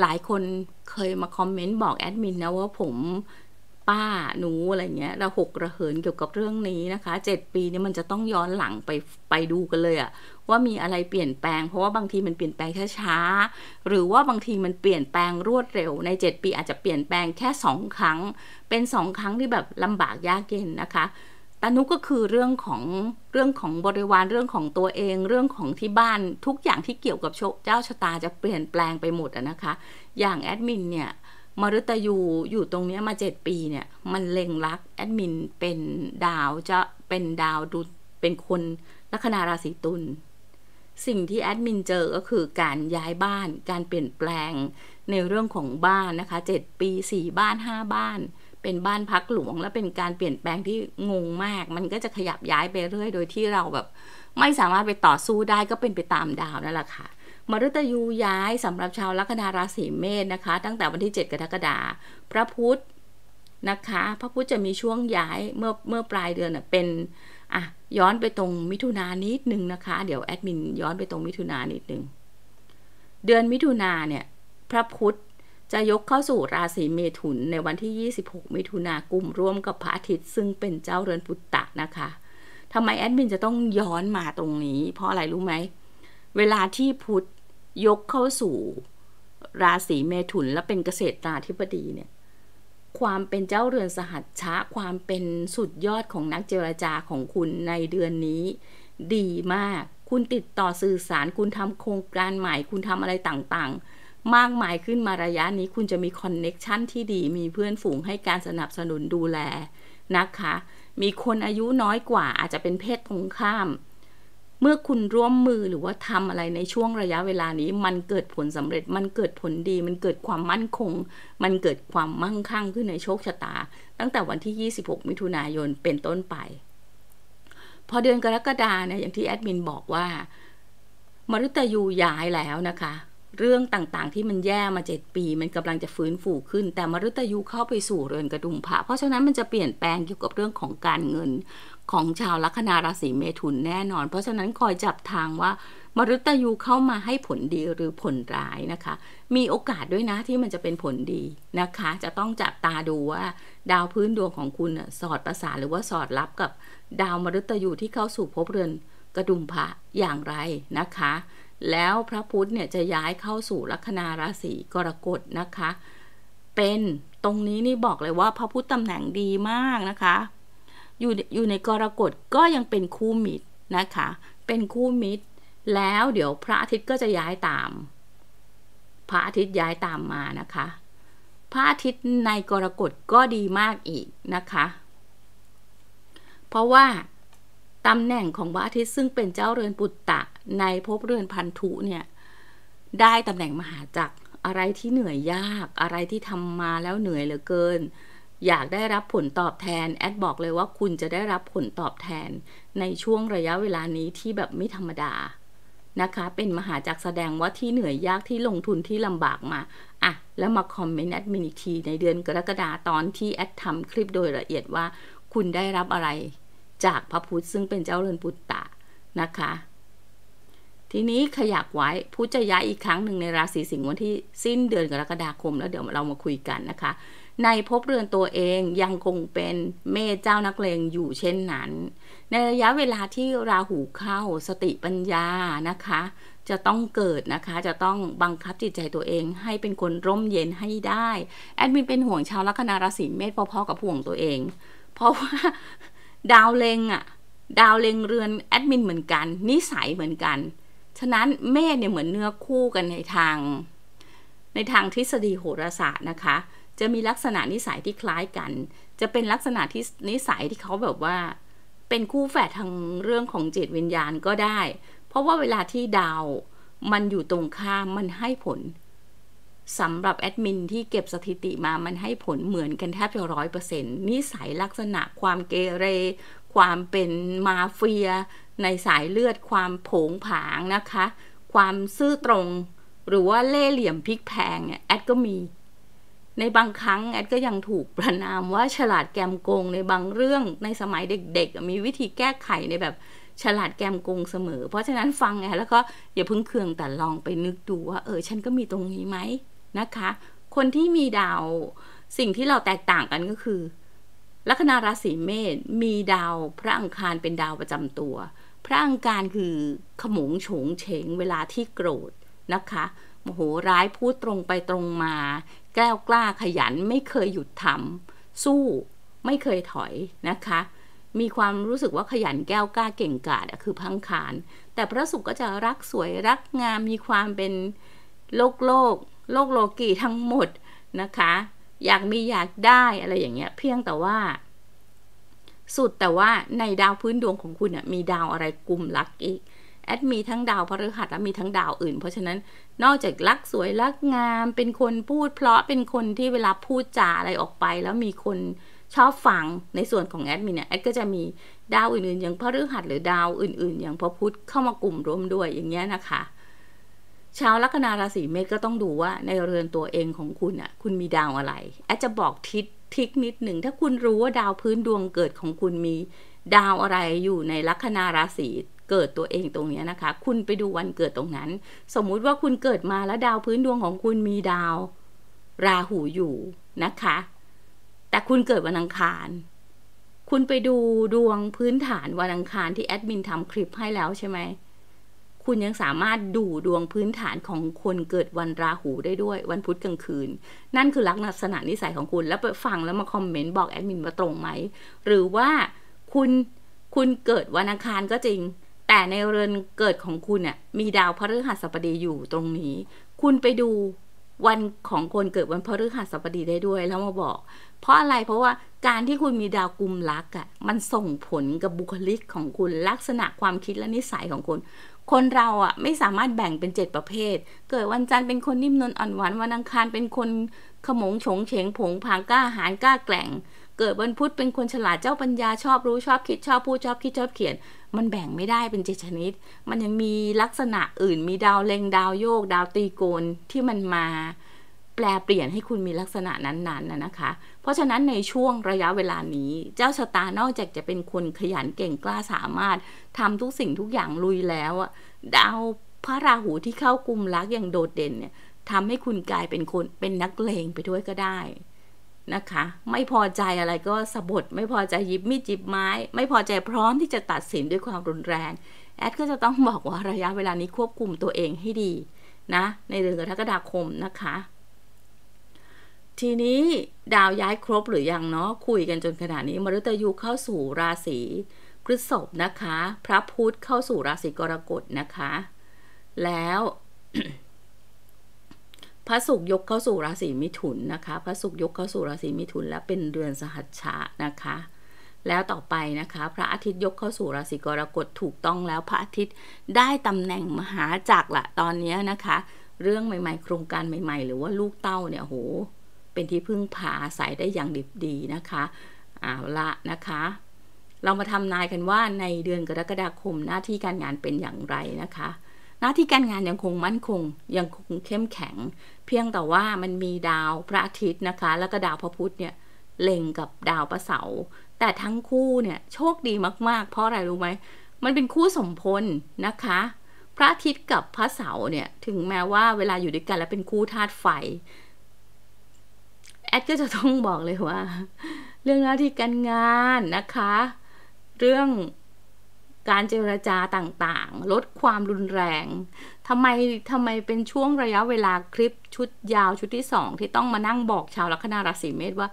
หลายคนเคยมาคอมเมนต์บอกแอดมินนะว่าผมป้าหนูอะไรเงี้ยเราหกระเหิน เกี่ยวกับเรื่องนี้นะคะ 7 ปีนี้มันจะต้องย้อนหลังไปไปดูกันเลยอะว่ามีอะไรเปลี่ยนแปลง เพราะว่าบางทีมันเปลี่ยนแปลงช้าๆหรือว่าบางทีมันเปลี่ยนแปลงรวดเร็วใน 7 ปีอาจจะเปลี่ยนแปลงแค่ 2 ครั้ง เป็น 2 ครั้งที่แบบลำบากยากเย็นนะคะตานุก็คือเรื่องของเรื่องของบริวารเรื่องของตัวเองเรื่องของที่บ้านทุกอย่างที่เกี่ยวกับโชค เจ้าชะตาจะเปลี่ยนแปลงไปหมดอะนะคะอย่างแอดมินเนี่ยมฤตยูอยู่ตรงนี้มาเจ็ดปีเนี่ยมันเล็งรักแอดมินเป็นดาวจะเป็นดาวดูเป็นคนลัคนาราศีตุลสิ่งที่แอดมินเจอก็คือการย้ายบ้านการเปลี่ยนแปลงในเรื่องของบ้านนะคะ7ปี 4 บ้าน5บ้านเป็นบ้านพักหลวงและเป็นการเปลี่ยนแปลงที่งงมาก มันก็จะขยับย้ายไปเรื่อยโดยที่เราแบบ ไม่สามารถไปต่อสู้ได้ก็เป็นไปตามดาวนั่นแหละค่ะมฤตยูย้ายสำหรับชาวลัคนาราศีเมษนะคะ ตั้งแต่วันที่ 7กรกฎาคมพระพุธนะคะ พระพุธจะมีช่วงย้ายเมื่อเมื่อปลายเดือนเป็นอ่ะย้อนไปตรงมิถุนานิดนึงนะคะเดี๋ยวแอดมินย้อนไปตรงมิถุนานิดนึงเดือนมิถุนาเนี่ยพระพุธจะยกเข้าสู่ราศีเมถุนในวันที่ 26มิถุนากุมร่วมกับพระอาทิตย์ ซึ่งเป็นเจ้าเรือนปุตตะนะคะทำไมแอดมินจะต้องย้อนมาตรงนี้ เพราะอะไรรู้ไหมเวลาที่พุทธยกเข้าสู่ราศีเมถุน และเป็นเกษตรตราธิบดีเนี่ยความเป็นเจ้าเรือนสหัสชะ ความเป็นสุดยอดของนักเจรจาของคุณในเดือนนี้ดีมากคุณติดต่อสื่อสารคุณทำโครงการใหม่คุณทำอะไรต่างๆมากมายขึ้นมาระยะนี้คุณจะมีคอนเน็กชันที่ดีมีเพื่อนฝูงให้การสนับสนุนดูแลนะคะ มีคนอายุน้อยกว่าอาจจะเป็นเพศตรงข้าม เมื่อคุณร่วมมือหรือว่าทำอะไรในช่วงระยะเวลานี้ มันเกิดผลสำเร็จมันเกิดผลดีมันเกิดความมั่นคง มันเกิดความมั่งคั่งขึ้นในโชคชะตา ตั้งแต่วันที่ 26 มิถุนายนเป็นต้นไปพอเดือนกรกฎาเนี่ยอย่างที่แอดมินบอกว่ามรุตยูย้ายแล้วนะคะเรื่องต่างๆที่มันแย่มา7ปี มันกำลังจะฟื้นฟูขึ้น แต่มฤตยูเข้าไปสู่เรือนกระดุมพระเพราะฉะนั้นมันจะเปลี่ยนแปลงเกี่ยวกับเรื่องของการเงินของชาวลัคนาราศีเมถุนแน่นอน เพราะฉะนั้นคอยจับทางว่ามฤตยูเข้ามาให้ผลดีหรือผลร้ายนะคะ มีโอกาสด้วยนะที่มันจะเป็นผลดีนะคะ จะต้องจับตาดูว่าดาวพื้นดวงของคุณสอดประสานหรือว่าสอดรับกับดาวมฤตยูที่เข้าสู่ภพเรือนกระดุมพระอย่างไรนะคะแล้วพระพุธเนี่ยจะย้ายเข้าสู่ลัคนาราศีกรกฎนะคะ เป็นตรงนี้นี่บอกเลยว่าพระพุธตำแหน่งดีมากนะคะ อยู่อยู่ในกรกฎก็ยังเป็นคู่มิตรนะคะ เป็นคู่มิตร แล้วเดี๋ยวพระอาทิตย์ก็จะย้ายตาม พระอาทิตย์ย้ายตามมานะคะ พระอาทิตย์ในกรกฎก็ดีมากอีกนะคะ เพราะว่าตำแหน่งของพระอาทิตย์ซึ่งเป็นเจ้าเรือนปุตตะในภพเรือนพันธุเนี่ยได้ตำแหน่งมหาจักรอะไรที่เหนื่อยยาก อะไรที่ทำมาแล้วเหนื่อยเหลือเกิน อยากได้รับผลตอบแทนแอด บอกเลยว่าคุณจะได้รับผลตอบแทน ในช่วงระยะเวลานี้ที่แบบไม่ธรรมดานะคะ เป็นมหาจักรแสดงว่าที่เหนื่อยยากที่ลงทุนที่ลำบากมา อ่ะแล้วมาคอมเมนต์แอดมินอีกที ในเดือนกรกฎาตอนที่แอดทำคลิปโดยละเอียดว่า คุณได้รับอะไร จากพระพุทธซึ่งเป็นเจ้าเรือนปุตตะนะคะทีนี้ขยักไว้พุธจะย้ายอีกครั้งหนึ่งในราศีสิงห์วันที่สิ้นเดือนกรกฎาคมแล้วเดี๋ยวเรามาคุยกันนะคะ ในภพเรือนตัวเองยังคงเป็นเมษเจ้านักเลง อยู่เช่นนั้น ในระยะเวลาที่ราหูเข้า สติปัญญานะคะ จะต้องเกิดนะคะ จะต้องบังคับจิตใจตัวเองให้เป็นคนร่มเย็นให้ได้ แอดมินเป็นห่วงชาวลัคนาราศีเมษพอๆกับห่วงตัวเอง เพราะว่าดาวเลงอะดาวเลงเรือนแอดมินเหมือนกันนิสัยเหมือนกันฉะนั้นเมฆเนี่ยเหมือนเนื้อคู่กันในทาง ในทางทฤษฎีโหราศาสตร์นะคะ จะมีลักษณะนิสัยที่คล้ายกัน จะเป็นลักษณะที่นิสัยที่เขาแบบว่า เป็นคู่แฝดทางเรื่องของจิตวิญญาณก็ได้ เพราะว่าเวลาที่ดาวมันอยู่ตรงข้ามมันให้ผลสำหรับแอดมินที่เก็บสถิติมามันให้ผลเหมือนกันแทบจะร้อยเปอร์เซ็นต์นิสัยลักษณะความเกเร ความเป็นมาเฟียในสายเลือดความผงผางนะคะ ความซื่อตรง หรือว่าเล่เหลี่ยมพลิกแพงเนี่ยแอดก็มี ในบางครั้งแอดก็ยังถูกประนามว่าฉลาดแกมโกง ในบางเรื่องในสมัยเด็กๆ มีวิธีแก้ไขในแบบ ฉลาดแกมโกงเสมอ เพราะฉะนั้นฟังแอดแล้วก็ อย่าพึ่งเคืองแต่ลองไปนึกดูว่า เออฉันก็มีตรงนี้ไหมนะคะ คนที่มีดาวสิ่งที่เราแตกต่างกันก็คือ ลัคนาราศีเมษมีดาวพระอังคารเป็นดาวประจำตัวพระอังการคือขมงโฉงเฉงเวลาที่โกรธนะคะโมโหร้ายพูดตรงไปตรงมา แก้วกล้าขยันไม่เคยหยุดทำสู้ไม่เคยถอยนะคะ มีความรู้สึกว่าขยันแก้วกล้าเก่งกาจคือพังคานแต่พระสุขก็จะรักสวยรักงามมีความเป็นโลกโลก โลกโลกีทั้งหมดนะคะ อยากมีอยากได้อะไรอย่างเงี้ยเพียงแต่ว่าสุดแต่ว่าในดาวพื้นดวงของคุณมีดาวอะไรกลุ่มลักอีกแอดมีทั้งดาวพฤหัสและมีทั้งดาวอื่นเพราะฉะนั้นนอกจากลักสวยลักงามเป็นคนพูดเพราะเป็นคนที่เวลาพูดจาอะไรออกไปแล้วมีคนชอบฟังในส่วนของแอดมินเนี่ยแอดก็จะมีดาวอื่นๆ อย่างพฤหัสหรือดาวอื่น ๆ อย่างพระพุธเข้ามากลุ่มรวมด้วยอย่างเงี้ยนะคะชาวลัคนาราศีเมษก็ต้องดูว่าในเรือนตัวเองของคุณอ่ะคุณมีดาวอะไรแอดจะบอกทิศทิคนิดหนึ่งถ้าคุณรู้ว่าดาวพื้นดวงเกิดของคุณมี ดาวอะไรอยู่ในลัคนาราศีเกิดตัวเองตรงนี้นะคะ คุณไปดูวันเกิดตรงนั้น สมมุติว่าคุณเกิดมาแล้วดาวพื้นดวงของคุณมีดาว ราหูอยู่นะคะ แต่คุณเกิดวันอังคาร คุณไปดูดวงพื้นฐานวันอังคารที่แอดมินทำคลิปให้แล้วใช่ไหมคุณยังสามารถดูดวงพื้นฐานของคนเกิดวันราหูได้ด้วย วันพุธกลางคืน นั่นคือลักษณะนิสัยของคุณแล้วไปฟังแล้วมาคอมเมนต์บอกแอดมินว่าตรงไหม หรือว่าคุณคุณเกิดวันอังคารก็จริง แต่ในเรือนเกิดของคุณน่ะมีดาวพฤหัสบดีอยู่ตรงนี้ คุณไปดูวันของคนเกิดวันพฤหัสบดีได้ด้วยแล้วมาบอก เพราะอะไรเพราะว่าการที่คุณมีดาวกุมลักอะ่ะมันส่งผลกับบุคลิกของคุณลักษณะความคิดและนิสัยของคุณคนเราอ่ะไม่สามารถแบ่งเป็นเจ็ดประเภท เกิดวันจันทร์เป็นคนนิ่มนวลอ่อนหวานวันอังคารเป็นคนขมงฉงเฉงผงผางกล้าหาญกล้าแกล่งเกิดวันพุธเป็นคนฉลาดเจ้าปัญญาชอบรู้ชอบคิดชอบพูดชอบคิดชอบเขียน มันแบ่งไม่ได้เป็นเจ็ดชนิด มันยังมีลักษณะอื่นมีดาวเล็งดาวโยกดาวตีโกนที่มันมาแปลเปลี่ยนให้คุณมีลักษณะนั้นๆนนนะคะ เพราะฉะนั้นในช่วงระยะเวลานี้ เจ้าชะตา นอกจากจะเป็นคนขยันเก่งกล้าสามารถทำทุกสิ่งทุกอย่างลุยแล้วดาวพระราหูที่เข้ากลุ่มรักอย่างโดดเด่นเนี่ยทำให้คุณกลายเป็นคนเป็นนักเลงไปด้วยก็ได้นะคะ ไม่พอใจอะไรก็สะบดไม่พอใจยิบมีดจิบไม้ ไม่พอใจพร้อมที่จะตัดสินด้วยความรุนแรงแอดก็จะต้องบอกว่าระยะเวลานี้ควบคุมตัวเองให้ดี นะในเดือนกรกฎาคมนะคะทีนี้ดาวย้ายครบหรือยังเนาะคุยกันจนขนาดนี้ มฤตยูเข้าสู่ราศีพฤษภนะคะพระพุธเข้าสู่ราศีกรกฎนะคะแล้วพระศุกร์ยกเข้าสู่ราศีมิถุนนะคะพระศุกร์ยกเข้าสู่ราศีมิถุน และเป็นเดือนสหัชชะนะคะแล้วต่อไปนะคะ พระอาทิตย์ยกเข้าสู่ราศีกรกฎถูกต้องแล้วพระอาทิตย์ได้ตำแหน่งมหาจักรละตอนนี้นะคะ เรื่องใหม่ๆโครงการใหม่ ๆ หรือว่าลูกเต้าเนี่ยโหเป็นที่พึ่งพาอาศัยได้อย่างดีดีนะคะเอาละนะคะ เรามาทำนายกันว่าในเดือนกรกฎาคมหน้าที่การงานเป็นอย่างไรนะคะ หน้าที่การงานยังคงมั่นคงยังคงเข้มแข็ง เพียงแต่ว่ามันมีดาวพระอาทิตย์นะคะ แล้วก็ดาวพระพุธเนี่ยเล็งกับดาวประเสาแต่ทั้งคู่เนี่ย โชคดีมากๆ เพราะอะไรรู้ไหม มันเป็นคู่สมพลนะคะ พระอาทิตย์กับพระเสาเนี่ยถึงแม้ว่าเวลาอยู่ด้วยกันแล้วเป็นคู่ธาตุไฟแอดก็จะต้องบอกเลยว่า เรื่องหน้าที่การงานนะคะ เรื่องการเจรจาต่างๆ ลดความรุนแรงทำไมทำไมเป็นช่วงระยะเวลาคลิปชุดยาวชุดที่สองที่ต้องมานั่งบอกชาวลัคนาราศีเมษว่า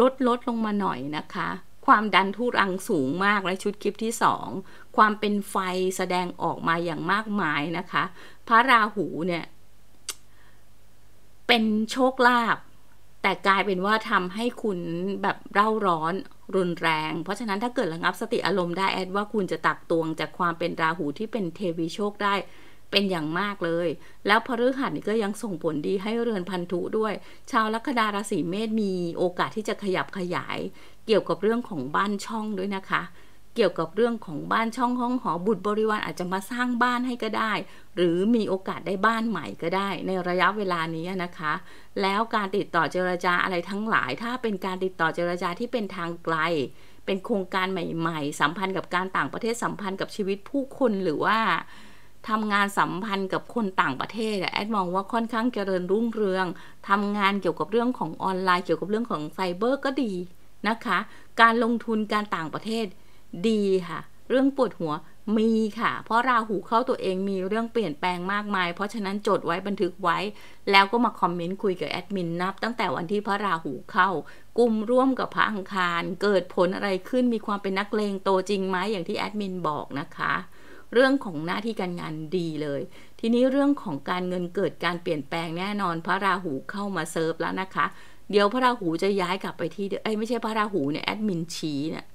ลดลดลงมาหน่อยนะคะ ความดันทุรังสูงมากและชุดคลิปที่สองความเป็นไฟแสดงออกมาอย่างมากมายนะคะ พระราหูเนี่ยเป็นโชคลาภแต่กลายเป็นว่าทำให้คุณแบบเร่าร้อนรุนแรง เพราะฉะนั้นถ้าเกิดระงับสติอารมณ์ได้แอดว่าคุณจะตักตวงจากความเป็นราหูที่เป็นเทวีโชคได้เป็นอย่างมากเลย แล้วพฤหัสก็ยังส่งผลดีให้เรือนพันธุด้วย ชาวลัคนาราศีเมษมีโอกาสที่จะขยับขยายเกี่ยวกับเรื่องของบ้านช่องด้วยนะคะเกี่ยวกับเรื่องของบ้านช่องห้องหอบุตรบริวารอาจจะมาสร้างบ้านให้ก็ได้ หรือมีโอกาสได้บ้านใหม่ก็ได้ ในระยะเวลานี้นะคะ แล้วการติดต่อเจรจาอะไรทั้งหลาย ถ้าเป็นการติดต่อเจรจาที่เป็นทางไกล เป็นโครงการใหม่ ๆ สัมพันธ์กับการต่างประเทศสัมพันธ์กับชีวิตผู้คนหรือว่าทำงานสัมพันธ์กับคนต่างประเทศแอดมองว่าค่อนข้างเจริญรุ่งเรืองทำงานเกี่ยวกับเรื่องของออนไลน์เกี่ยวกับเรื่องของไซเบอร์ก็ดีนะคะการลงทุนการต่างประเทศดีค่ะเรื่องปวดหัวมีค่ะ เพราะราหูเข้าตัวเองมีเรื่องเปลี่ยนแปลงมากมาย เพราะฉะนั้นจดไว้บันทึกไว้ แล้วก็มาคอมเมนต์คุยกับแอดมินนับตั้งแต่วันที่พระราหูเข้า กลุ่มร่วมกับพระอังคาร เกิดผลอะไรขึ้นมีความเป็นนักเลงโตจริงไหมอย่างที่แอดมินบอกนะคะเรื่องของหน้าที่การงานดีเลยทีนี้เรื่องของการเงินเกิดการเปลี่ยนแปลงแน่นอนพระราหูเข้ามาเซิร์ฟแล้วนะคะเดี๋ยวพระราหูจะย้ายกลับไปที่เดิมไม่ใช่พระราหูเนี่ยแอดมินชี้เนี่ย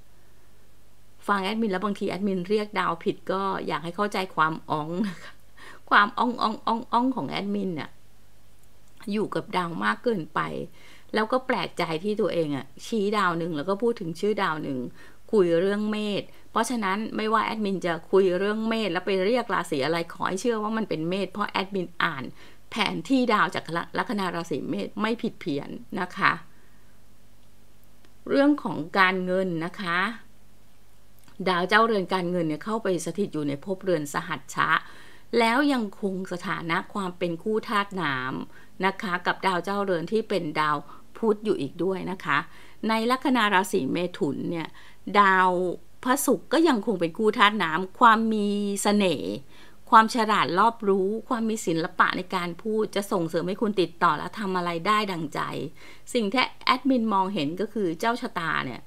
ฟังแอดมินแล้วบางทีแอดมินเรียกดาวผิดก็อยากให้เข้าใจความอ่อง ความอ่องอ่องอ่องอ่องของแอดมินน่ะอยู่กับดาวมากเกินไป แล้วก็แปลกใจที่ตัวเองอะชี้ดาวหนึ่งแล้วก็พูดถึงชื่อดาวหนึ่งคุยเรื่องเมษเพราะฉะนั้นไม่ว่าแอดมินจะคุยเรื่องเมษแล้วไปเรียกราศีอะไรขอให้เชื่อว่ามันเป็นเมษเพราะแอดมินอ่านแผนที่ดาวจากลัคนาราศีเมษไม่ผิดเพี้ยนนะคะ เรื่องของการเงินนะคะดาวเจ้าเรือนการเงินเนี่ยเข้าไปสถิตอยู่ในภพเรือนสหัสชะ แล้วยังคงสถานะความเป็นคู่ธาตุน้ำนะคะกับดาวเจ้าเรือนที่เป็นดาวพุธอยู่อีกด้วยนะคะ ในลัคนาราศีเมถุนเนี่ยดาวพระศุกร์ก็ยังคงเป็นคู่ธาตุน้ำความมีสเสน่ห์ความฉลาดรอบรู้ ความมีศิลปะในการพูดจะส่งเสริมให้คุณติดต่อและทำอะไรได้ดังใจสิ่งที่แอดมินมองเห็นก็คือเจ้าชะตาเนี่ย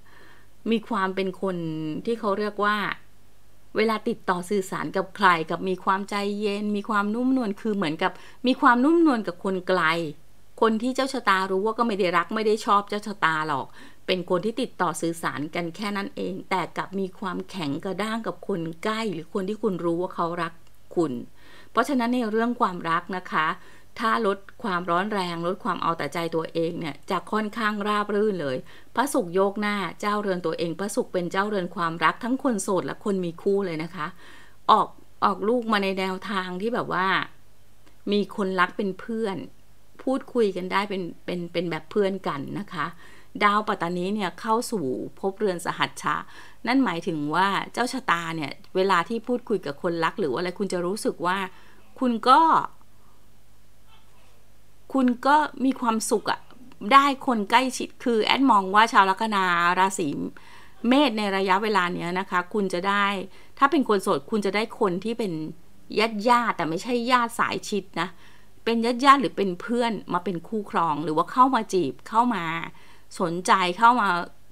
มีความเป็นคนที่เขาเรียกว่า เวลาติดต่อสื่อสารกับใคร กับมีความใจเย็น มีความนุ่มนวลคือเหมือนกับมีความนุ่มนวลกับคนไกล คนที่เจ้าชะตารู้ว่าก็ไม่ได้รักไม่ได้ชอบเจ้าชะตาหรอก เป็นคนที่ติดต่อสื่อสารกันแค่นั้นเอง แต่กับมีความแข็งกระด้างกับคนใกล้ หรือคนที่คุณรู้ว่าเขารักคุณ เพราะฉะนั้นในเรื่องความรักนะคะถ้าลดความร้อนแรง ลดความเอาแต่ใจตัวเองเนี่ยจะค่อนข้างราบรื่นเลย พระสุขโยกหน้าเจ้าเรือนตัวเองพระสุขเป็นเจ้าเรือนความรักทั้งคนโสดและคนมีคู่เลยนะคะ ออกออกลูกมาในแนวทางที่แบบว่า มีคนรักเป็นเพื่อน พูดคุยกันได้เป็นเป็นเป็นแบบเพื่อนกันนะคะ ดาวปัตตานีเนี่ยเข้าสู่พบเรือนสหัชชานั่นหมายถึงว่าเจ้าชะตาเนี่ย เวลาที่พูดคุยกับคนรักหรือว่าอะไรคุณจะรู้สึกว่า คุณก็คุณก็มีความสุขอะได้คนใกล้ชิดคือแอดมองว่าชาวลัคนาราศีเมษในระยะเวลาเนี้ยนะคะ คุณจะได้ ถ้าเป็นคนโสด คุณจะได้คนที่เป็นญาติญาติแต่ไม่ใช่ญาติสายชิดนะ เป็นญาติญาติหรือเป็นเพื่อนมาเป็นคู่ครอง หรือว่าเข้ามาจีบเข้ามาสนใจเข้ามา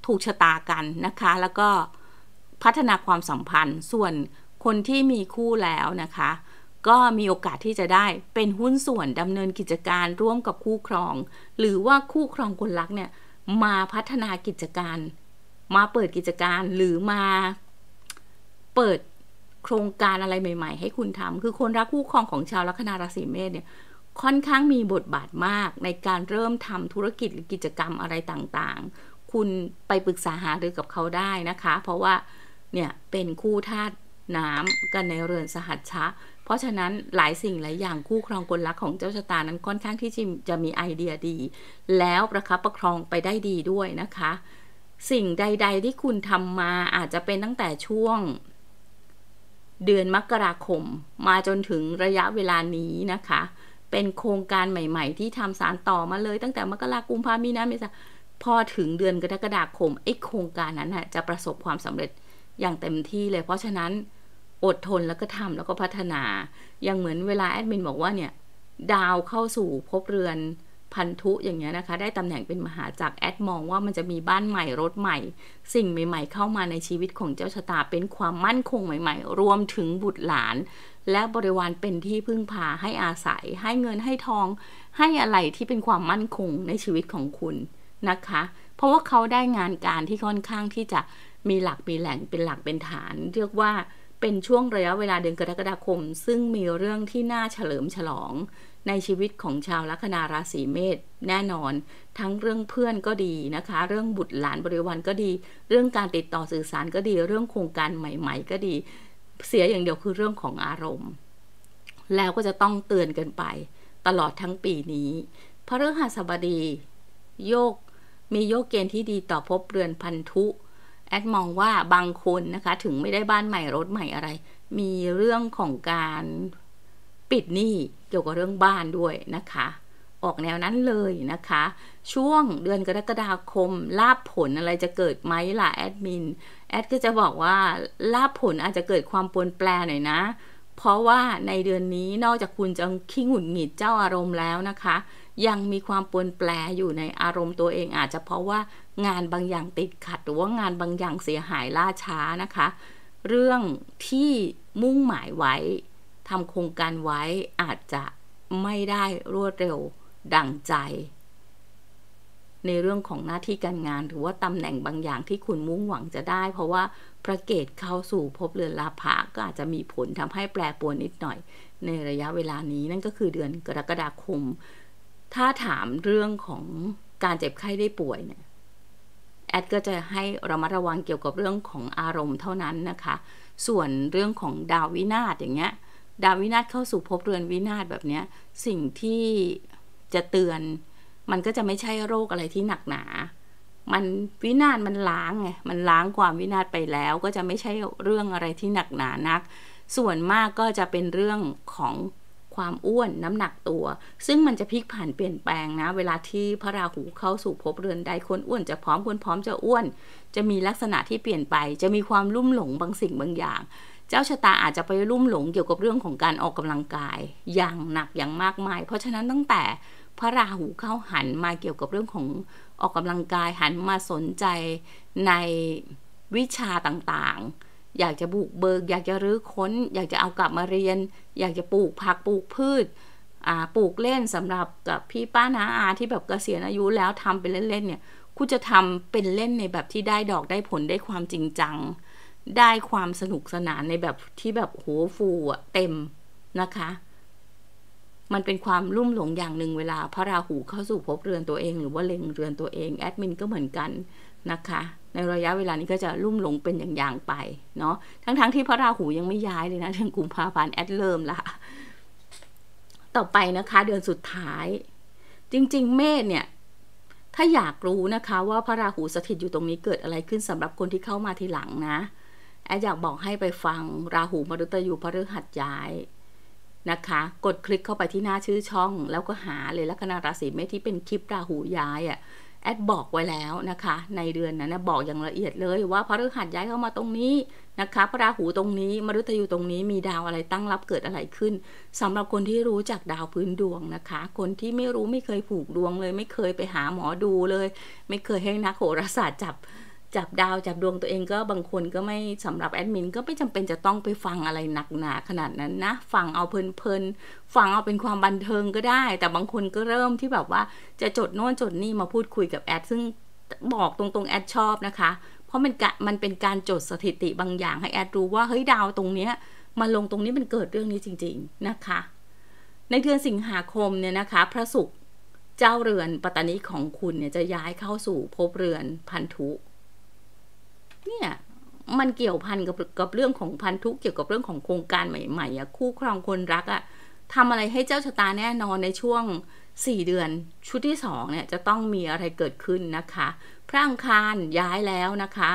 ถูกชะตากันนะคะ แล้วก็พัฒนาความสัมพันธ์ส่วนคนที่มีคู่แล้วนะคะก็มีโอกาสที่จะได้เป็นหุ้นส่วนดำเนินกิจการร่วมกับคู่ครอง หรือว่าคู่ครองคนรักเนี่ยมาพัฒนากิจการ มาเปิดกิจการหรือมาเปิดโครงการอะไรใหม่ ๆ ให้คุณทำคือคนรักคู่ครองของชาวลัคนาราศีเมษเนี่ยค่อนข้างมีบทบาทมากในการเริ่มทำธุรกิจหรือกิจกรรมอะไรต่างๆ คุณไปปรึกษาหารือกับเขาได้นะคะ เพราะว่าเนี่ยเป็นคู่ธาตุน้ำกันในเรือนสหัชชะเพราะฉะนั้นหลายสิ่งหลายอย่างคู่ครองคนรักของเจ้าชะตานั้นค่อนข้างที่จะมีไอเดียดี แล้วประคับประครองไปได้ดีด้วยนะคะ สิ่งใด ๆ ที่คุณทำมาอาจจะเป็นตั้งแต่ช่วง เดือนมกราคม มาจนถึงระยะเวลานี้นะคะ เป็นโครงการใหม่ ๆ ที่ทำสารต่อมาเลย ตั้งแต่มกราคมพามีนาเมษาพอถึงเดือนกรกฎาคมไอ้โครงการนั้นนะจะประสบความสำเร็จอย่างเต็มที่เลยเพราะฉะนั้นอดทนแล้วก็ทำแล้วก็พัฒนา อย่างเหมือนเวลาแอดมินบอกว่าเนี่ย ดาวเข้าสู่ภพเรือนพันธุ อย่างเงี้ยนะคะ ได้ตำแหน่งเป็นมหาจักรแอดมองว่ามันจะมีบ้านใหม่รถใหม่ สิ่งใหม่ ๆ เข้ามาในชีวิตของเจ้าชะตา เป็นความมั่นคงใหม่ๆ รวมถึงบุตรหลาน และบริวารเป็นที่พึ่งพาให้อาศัย ให้เงินให้ทอง ให้อะไรที่เป็นความมั่นคงในชีวิตของคุณนะคะ เพราะว่าเขาได้งานการที่ค่อนข้างที่จะมีหลักมีแหล่งเป็นหลักเป็นฐานเรียกว่าเป็นช่วงระยะเวลาเดือนกรกฎาคมซึ่งมีเรื่องที่น่าเฉลิมฉลอง ในชีวิตของชาวลัคนาราศีเมษแน่นอนทั้งเรื่องเพื่อนก็ดีนะคะ เรื่องบุตรหลานบริวารก็ดี เรื่องการติดต่อสื่อสารก็ดี เรื่องโครงการใหม่ๆ ก็ดี เสียอย่างเดียวคือเรื่องของอารมณ์ แล้วก็จะต้องเตือนกันไปตลอดทั้งปีนี้ พระฤหัสบดี โยกมีโยกเกณฑ์ที่ดีต่อพบเรือนพันธุแอดมองว่าบางคนนะคะถึงไม่ได้บ้านใหม่รถใหม่อะไร มีเรื่องของการปิดหนี้เกี่ยวกับเรื่องบ้านด้วยนะคะ ออกแนวนั้นเลยนะคะ ช่วงเดือนกรกฎาคมลาบผลอะไรจะเกิดไหมล่ะแอดมินแอดก็จะบอกว่า ลาบผลอาจจะเกิดความปนแปรหน่อยนะ เพราะว่าในเดือนนี้นอกจากคุณจะขี้หงุดหงิดเจ้าอารมณ์แล้วนะคะ ยังมีความปนแปรอยู่ในอารมณ์ตัวเองอาจจะเพราะว่างานบางอย่างติดขัดหรือว่างานบางอย่างเสียหายล่าช้านะคะ เรื่องที่มุ่งหมายไว้ทำโครงการไว้อาจจะไม่ได้รวดเร็วดังใจ ในเรื่องของหน้าที่การงาน หรือว่าตำแหน่งบางอย่างที่คุณมุ่งหวังจะได้ เพราะว่าพระเกตเข้าสู่ภพเรือนลาภะก็อาจจะมีผลทำให้แปรปรวนนิดหน่อย ในระยะเวลานี้นั่นก็คือเดือนกรกฎาคม ถ้าถามเรื่องของการเจ็บไข้ได้ป่วยเนี่ยแอดก็จะให้ ระมัดระวังเกี่ยวกับเรื่องของอารมณ์เท่านั้นนะคะ ส่วนเรื่องของดาววินาศอย่างเงี้ย ดาววินาศเข้าสู่ภพเรือนวินาศแบบเนี้ย สิ่งที่จะเตือน มันก็จะไม่ใช่โรคอะไรที่หนักหนา มันวินาศมันล้างไง มันล้างความวินาศไปแล้ว ก็จะไม่ใช่เรื่องอะไรที่หนักหนานัก ส่วนมากก็จะเป็นเรื่องของความอ้วนน้ำหนักตัวซึ่งมันจะพลิกผันเปลี่ยนแปลงนะ เวลาที่พระราหูเข้าสู่ภพเรือนใดคนอ้วนจะพร้อมคนพร้อมจะอ้วนจะมีลักษณะที่เปลี่ยนไป จะมีความลุ่มหลงบางสิ่งบางอย่าง เจ้าชะตาอาจจะไปลุ่มหลง เกี่ยวกับเรื่องของการออกกำลังกายอย่างหนักอย่างมากมาย เพราะฉะนั้นตั้งแต่พระราหูเข้าหันมาเกี่ยวกับเรื่องของออกกำลังกายหันมาสนใจในวิชาต่างๆอยากจะบุกเบิก อยากจะรื้อค้น อยากจะเอากลับมาเรียน อยากจะปลูกผักปลูกพืชปลูกเล่นสำหรับกับพี่ป้าน้าอาที่แบบเกษียณอายุแล้วทำเป็นเล่นๆเนี่ยคุณจะทำเป็นเล่นในแบบที่ได้ดอกได้ผลได้ความจริงจัง ได้ความสนุกสนานในแบบที่แบบโหฟูอะเต็มนะคะ มันเป็นความลุ่มหลงอย่างหนึ่งเวลา พระราหูเข้าสู่ภพเรือนตัวเองหรือว่าเล็งเรือนตัวเองแอดมินก็เหมือนกันนะคะในระยะเวลานี้ก็จะลุ่มหลงเป็นอย่างๆไปเนาะ ทั้งๆทที่พระราหูยังไม่ย้ายเลยนะเดือนกุมภาพันธ์แอดเริ่มละ ต่อไปนะคะ เดือนสุดท้าย จริงๆเมษเนี่ย ถ้าอยากรู้นะคะ ว่าพระราหูสถิตอยู่ตรงนี้เกิดอะไรขึ้นสำหรับคนที่เข้ามาทีหลังนะ แอดอยากบอกให้ไปฟังราหูมฤตยูพระฤหัสย้ายนะคะ กดคลิกเข้าไปที่หน้าชื่อช่อง แล้วก็หาเลยลัคนาราศีเมษที่เป็นคลิปราหูย้ายอะ่ะแอดบอกไว้แล้วนะคะ ในเดือนนั้นนะบอกอย่างละเอียดเลย ว่าพระฤหัสย้ายเข้ามาตรงนี้นะคะพระราหูตรงนี้มฤตยูตรงนี้มีดาวอะไรตั้งรับเกิดอะไรขึ้น สำหรับคนที่รู้จักดาวพื้นดวงนะคะ คนที่ไม่รู้ไม่เคยผูกดวงเลย ไม่เคยไปหาหมอดูเลย ไม่เคยให้นักโหราศาสตร์จับจับดาวจับดวงตัวเองก็บางคนก็ไม่สำหรับแอดมินก็ไม่จำเป็นจะต้องไปฟังอะไรหนักหนา ขนาดนั้นนะ ฟังเอาเพลินๆฟังเอาเป็นความบันเทิงก็ได้ แต่บางคนก็เริ่มที่แบบว่าจะจดโน่นจดนี่มาพูดคุยกับแอดซึ่งบอกตรง ๆ แอดชอบนะคะ เพราะมันมันเป็นการจดสถิติบางอย่างให้แอดรู้ว่า เฮ้ยดาวตรงเนี้ยมาลงตรงนี้มันเกิดเรื่องนี้จริง ๆนะคะ ในเดือนสิงหาคมเนี่ยนะคะพระศุกร์เจ้าเรือนปัตตานีของคุณเนี่ยจะย้ายเข้าสู่ภพเรือนพันธุเนี่ยมันเกี่ยวพันกับกับเรื่องของพันธุกเกี่ยวกับเรื่องของโครงการใหม่ๆอะคู่ครองคนรักอะทำอะไรให้เจ้าชะตาแน่นอนในช่วง 4 เดือน ชุดที่2เนี่ยจะต้องมีอะไรเกิดขึ้นนะคะพระอังคารย้ายแล้วนะคะ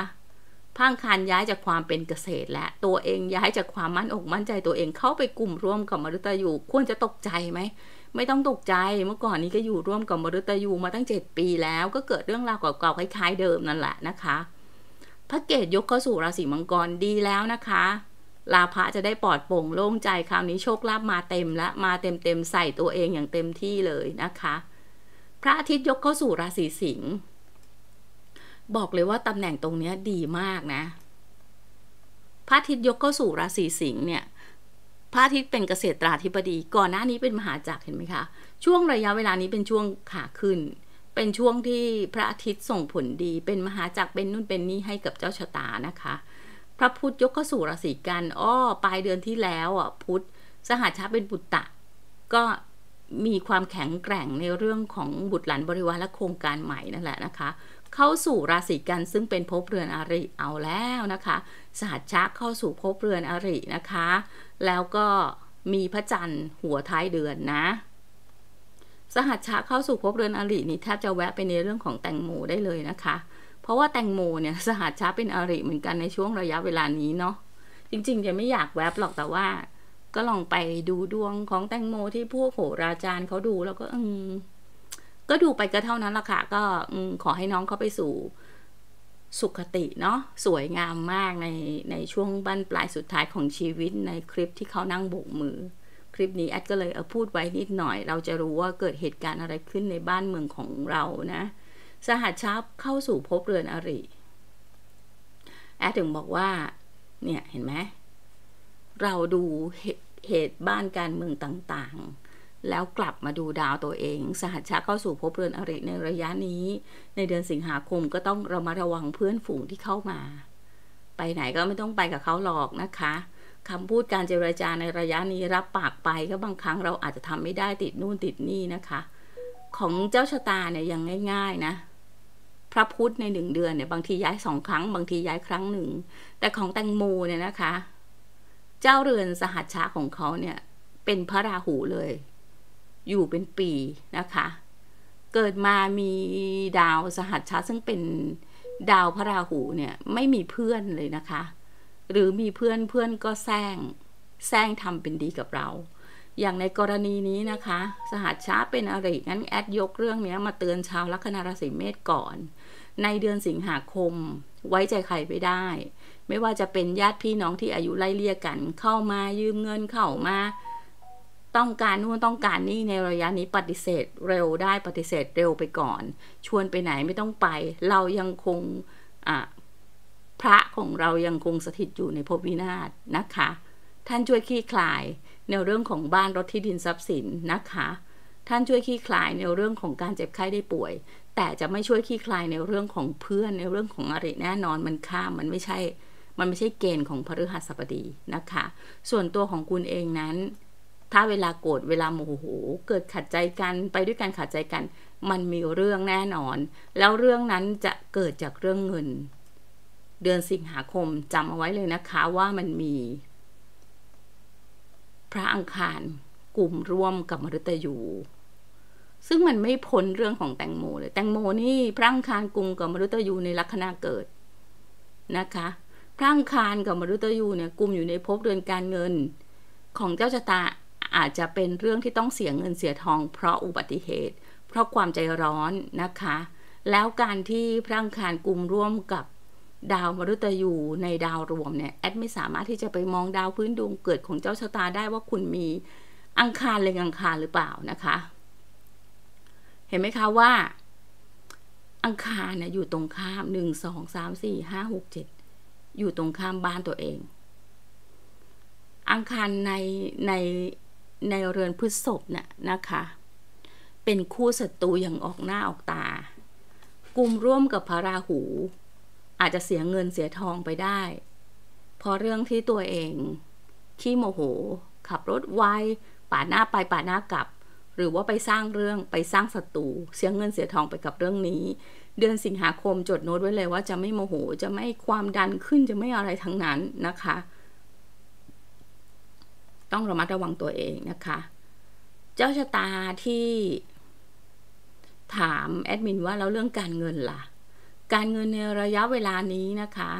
พระอังคารย้ายจากความเป็นเกษตรและตัวเองย้ายจากความมั่นอกมั่นใจตัวเองเข้าไปกลุ่มร่วมกับมฤตยู ควรจะตกใจไหมไม่ต้องตกใจเมื่อก่อนนี้ก็อยู่ร่วมกับมฤตยู มาตั้ง 7 ปีแล้ว ก็เกิดเรื่องราวเก่าๆคล้าย ๆ เดิมนั่นแหละนะคะพระเกตยกเข้าสู่ราศีมังกรดีแล้วนะคะ ลาภะจะได้ปลอดโปร่งโล่งใจคราวนี้โชคลาภมาเต็มและมาเต็มเต็มใส่ตัวเองอย่างเต็มที่เลยนะคะ พระอาทิตย์ยกเข้าสู่ราศีสิงห์บอกเลยว่าตำแหน่งตรงนี้ดีมากนะ พระอาทิตย์ยกเข้าสู่ราศีสิงห์เนี่ย พระอาทิตย์เป็นเกษตราธิบดีก่อนหน้านี้เป็นมหาจักรเห็นไหมคะช่วงระยะเวลานี้เป็นช่วงขาขึ้นเป็นช่วงที่พระอาทิตย์ส่งผลดีเป็นมหาจักรเป็นนู่นเป็นนี่ให้กับเจ้าชะตานะคะ พระพุธยกเข้าสู่ราศีกันอ้อปลายเดือนที่แล้วอ่ะพุธสหัชาเป็นบุตตะก็มีความแข็งแกร่งในเรื่องของบุตรหลานบริวารและโครงการใหม่นั่นแหละนะคะ เข้าสู่ราศีกันซึ่งเป็นภพเรือนอริเอาแล้วนะคะ สหัชชเข้าสู่ภพเรือนอรินะคะ แล้วก็มีพระจันทร์หัวท้ายเดือนนะสหัชชะเข้าสู่ภพเรือนอรินี่แทบจะแวะไปในเรื่องของแตงโมได้เลยนะคะ เพราะว่าแตงโมเนี่ย สหัชชะเป็นอริเหมือนกันในช่วงระยะเวลานี้เนาะจริงๆ จะไม่อยากแวบหรอกแต่ว่า ก็ลองไปดูดวงของแตงโมที่พวกโหราจารย์เขาดูแล้วก็ อืมก็ดูไปก็เท่านั้นละค่ะก็อขอให้น้องเขาไปสู่สุขติเนาะสวยงามมากในในช่วงบั้นปลายสุดท้ายของชีวิตในคลิปที่เขานั่งโบกมือคลิปนี้แอดก็เลยเอาพูดไว้นิดหน่อย เราจะรู้ว่าเกิดเหตุการณ์อะไรขึ้นในบ้านเมืองของเรานะ สหัสชาบเข้าสู่พบเรือนอริแอดถึงบอกว่าเนี่ยเห็นไหมเราดูเหตุบ้านการเมืองต่างๆ แล้วกลับมาดูดาวตัวเอง สหัสชาเข้าสู่พบเรือนอริในระยะนี้ ในเดือนสิงหาคมก็ต้องเรามาระวังเพื่อนฝูงที่เข้ามา ไปไหนก็ไม่ต้องไปกับเขาหรอกนะคะคำพูดการเจรจาในระยะนี้รับปากไปก็บางครั้งเราอาจจะทำไม่ได้ติดนู่นติดนี่นะคะ ของเจ้าชะตาเนี่ยยังง่ายๆนะ พระพุธในหนึ่งเดือนเนี่ย บางทีย้ายสองครั้ง บางทีย้ายครั้งหนึ่ง แต่ของแตงโมเนี่ยนะคะ เจ้าเรือนสหัชชาของเขาเนี่ยเป็นพระราหูเลย อยู่เป็นปีนะคะ เกิดมามีดาวสหัชชาซึ่งเป็นดาวพระราหูเนี่ยไม่มีเพื่อนเลยนะคะหรือมีเพื่อนเพื่อนก็แซงแซงทำเป็นดีกับเรา อย่างในกรณีนี้นะคะ สหัสช้าเป็นอริงั้นแอดยกเรื่องนี้มาเตือนชาวลัคนาราศีเมษก่อน ในเดือนสิงหาคมไว้ใจใครไม่ได้ ไม่ว่าจะเป็นญาติพี่น้องที่อายุไล่เลี่ยกันเข้ามายืมเงินเข้ามา ต้องการนู่นต้องการนี่ในระยะนี้ปฏิเสธ เร็วได้ปฏิเสธเร็วไปก่อน ชวนไปไหนไม่ต้องไป เรายังคงพระของเรายังคงสถิตอยู่ในภพวินาศนะคะ ท่านช่วยขี้คลายในเรื่องของบ้านรถที่ดินทรัพย์สินนะคะ ท่านช่วยขี้คลายในเรื่องของการเจ็บไข้ได้ป่วย แต่จะไม่ช่วยขี้คลายในเรื่องของเพื่อนในเรื่องของอริแน่นอนมันข้ามมันไม่ใช่ มันไม่ใช่เกณฑ์ของพฤหัสบดีนะคะ ส่วนตัวของคุณเองนั้น ถ้าเวลาโกรธเวลาโมโหเกิดขัดใจกันไปด้วยกันขัดใจกัน มันมีเรื่องแน่นอน แล้วเรื่องนั้นจะเกิดจากเรื่องเงินเดือนสิงหาคม จำเอาไว้เลยนะคะว่ามันมี พระอังคารกลุ่มร่วมกับมฤตยูซึ่งมันไม่พ้นเรื่องของแตงโมเลย แตงโมนี่พระอังคารกลุ่มกับมฤตยูในลัคนาเกิด นะคะพระอังคารกับมฤตยูเนี่ยกลุ่มอยู่ในภพเดือนการเงินของเจ้าชะตาอาจจะเป็นเรื่องที่ต้องเสียเงินเสียทอง เพราะอุบัติเหตุ เพราะความใจร้อนนะคะ แล้วการที่พระอังคารกลุ่มร่วมกับดาวมฤตยูในดาวรวมเนี่ยแอดไม่สามารถที่จะไปมองดาวพื้นดวงเกิดของเจ้าชะตาได้ว่าคุณมีอังคารเลยงอังคารหรือเปล่านะคะ เห็นไหมคะว่า อังคารเนี่ยอยู่ตรงข้ามหนึ่งสองสามสี่ห้าหกเจ็ดอยู่ตรงข้ามบ้านตัวเอง อังคารในในในเรือนพฤษภเนี่ยนะคะ เป็นคู่ศัตรูอย่างออกหน้าออกตา กลุ่มร่วมกับพระราหูอาจจะเสียเงินเสียทองไปได้เพราะเรื่องที่ตัวเองขี้โมโหขับรถไวปาดหน้าไปปาดหน้ากลับ หรือว่าไปสร้างเรื่องไปสร้างศัตรูเสียเงินเสียทองไปกับเรื่องนี้ เดือนสิงหาคมจดโน้ตไว้เลยว่าจะไม่โมโหจะไม่ความดันขึ้นจะไม่อะไรทั้งนั้นนะคะ ต้องระมัดระวังตัวเองนะคะ เจ้าชะตาที่ถามแอดมินว่าแล้วเรื่องการเงินล่ะการเงินในระยะเวลานี้นะคะ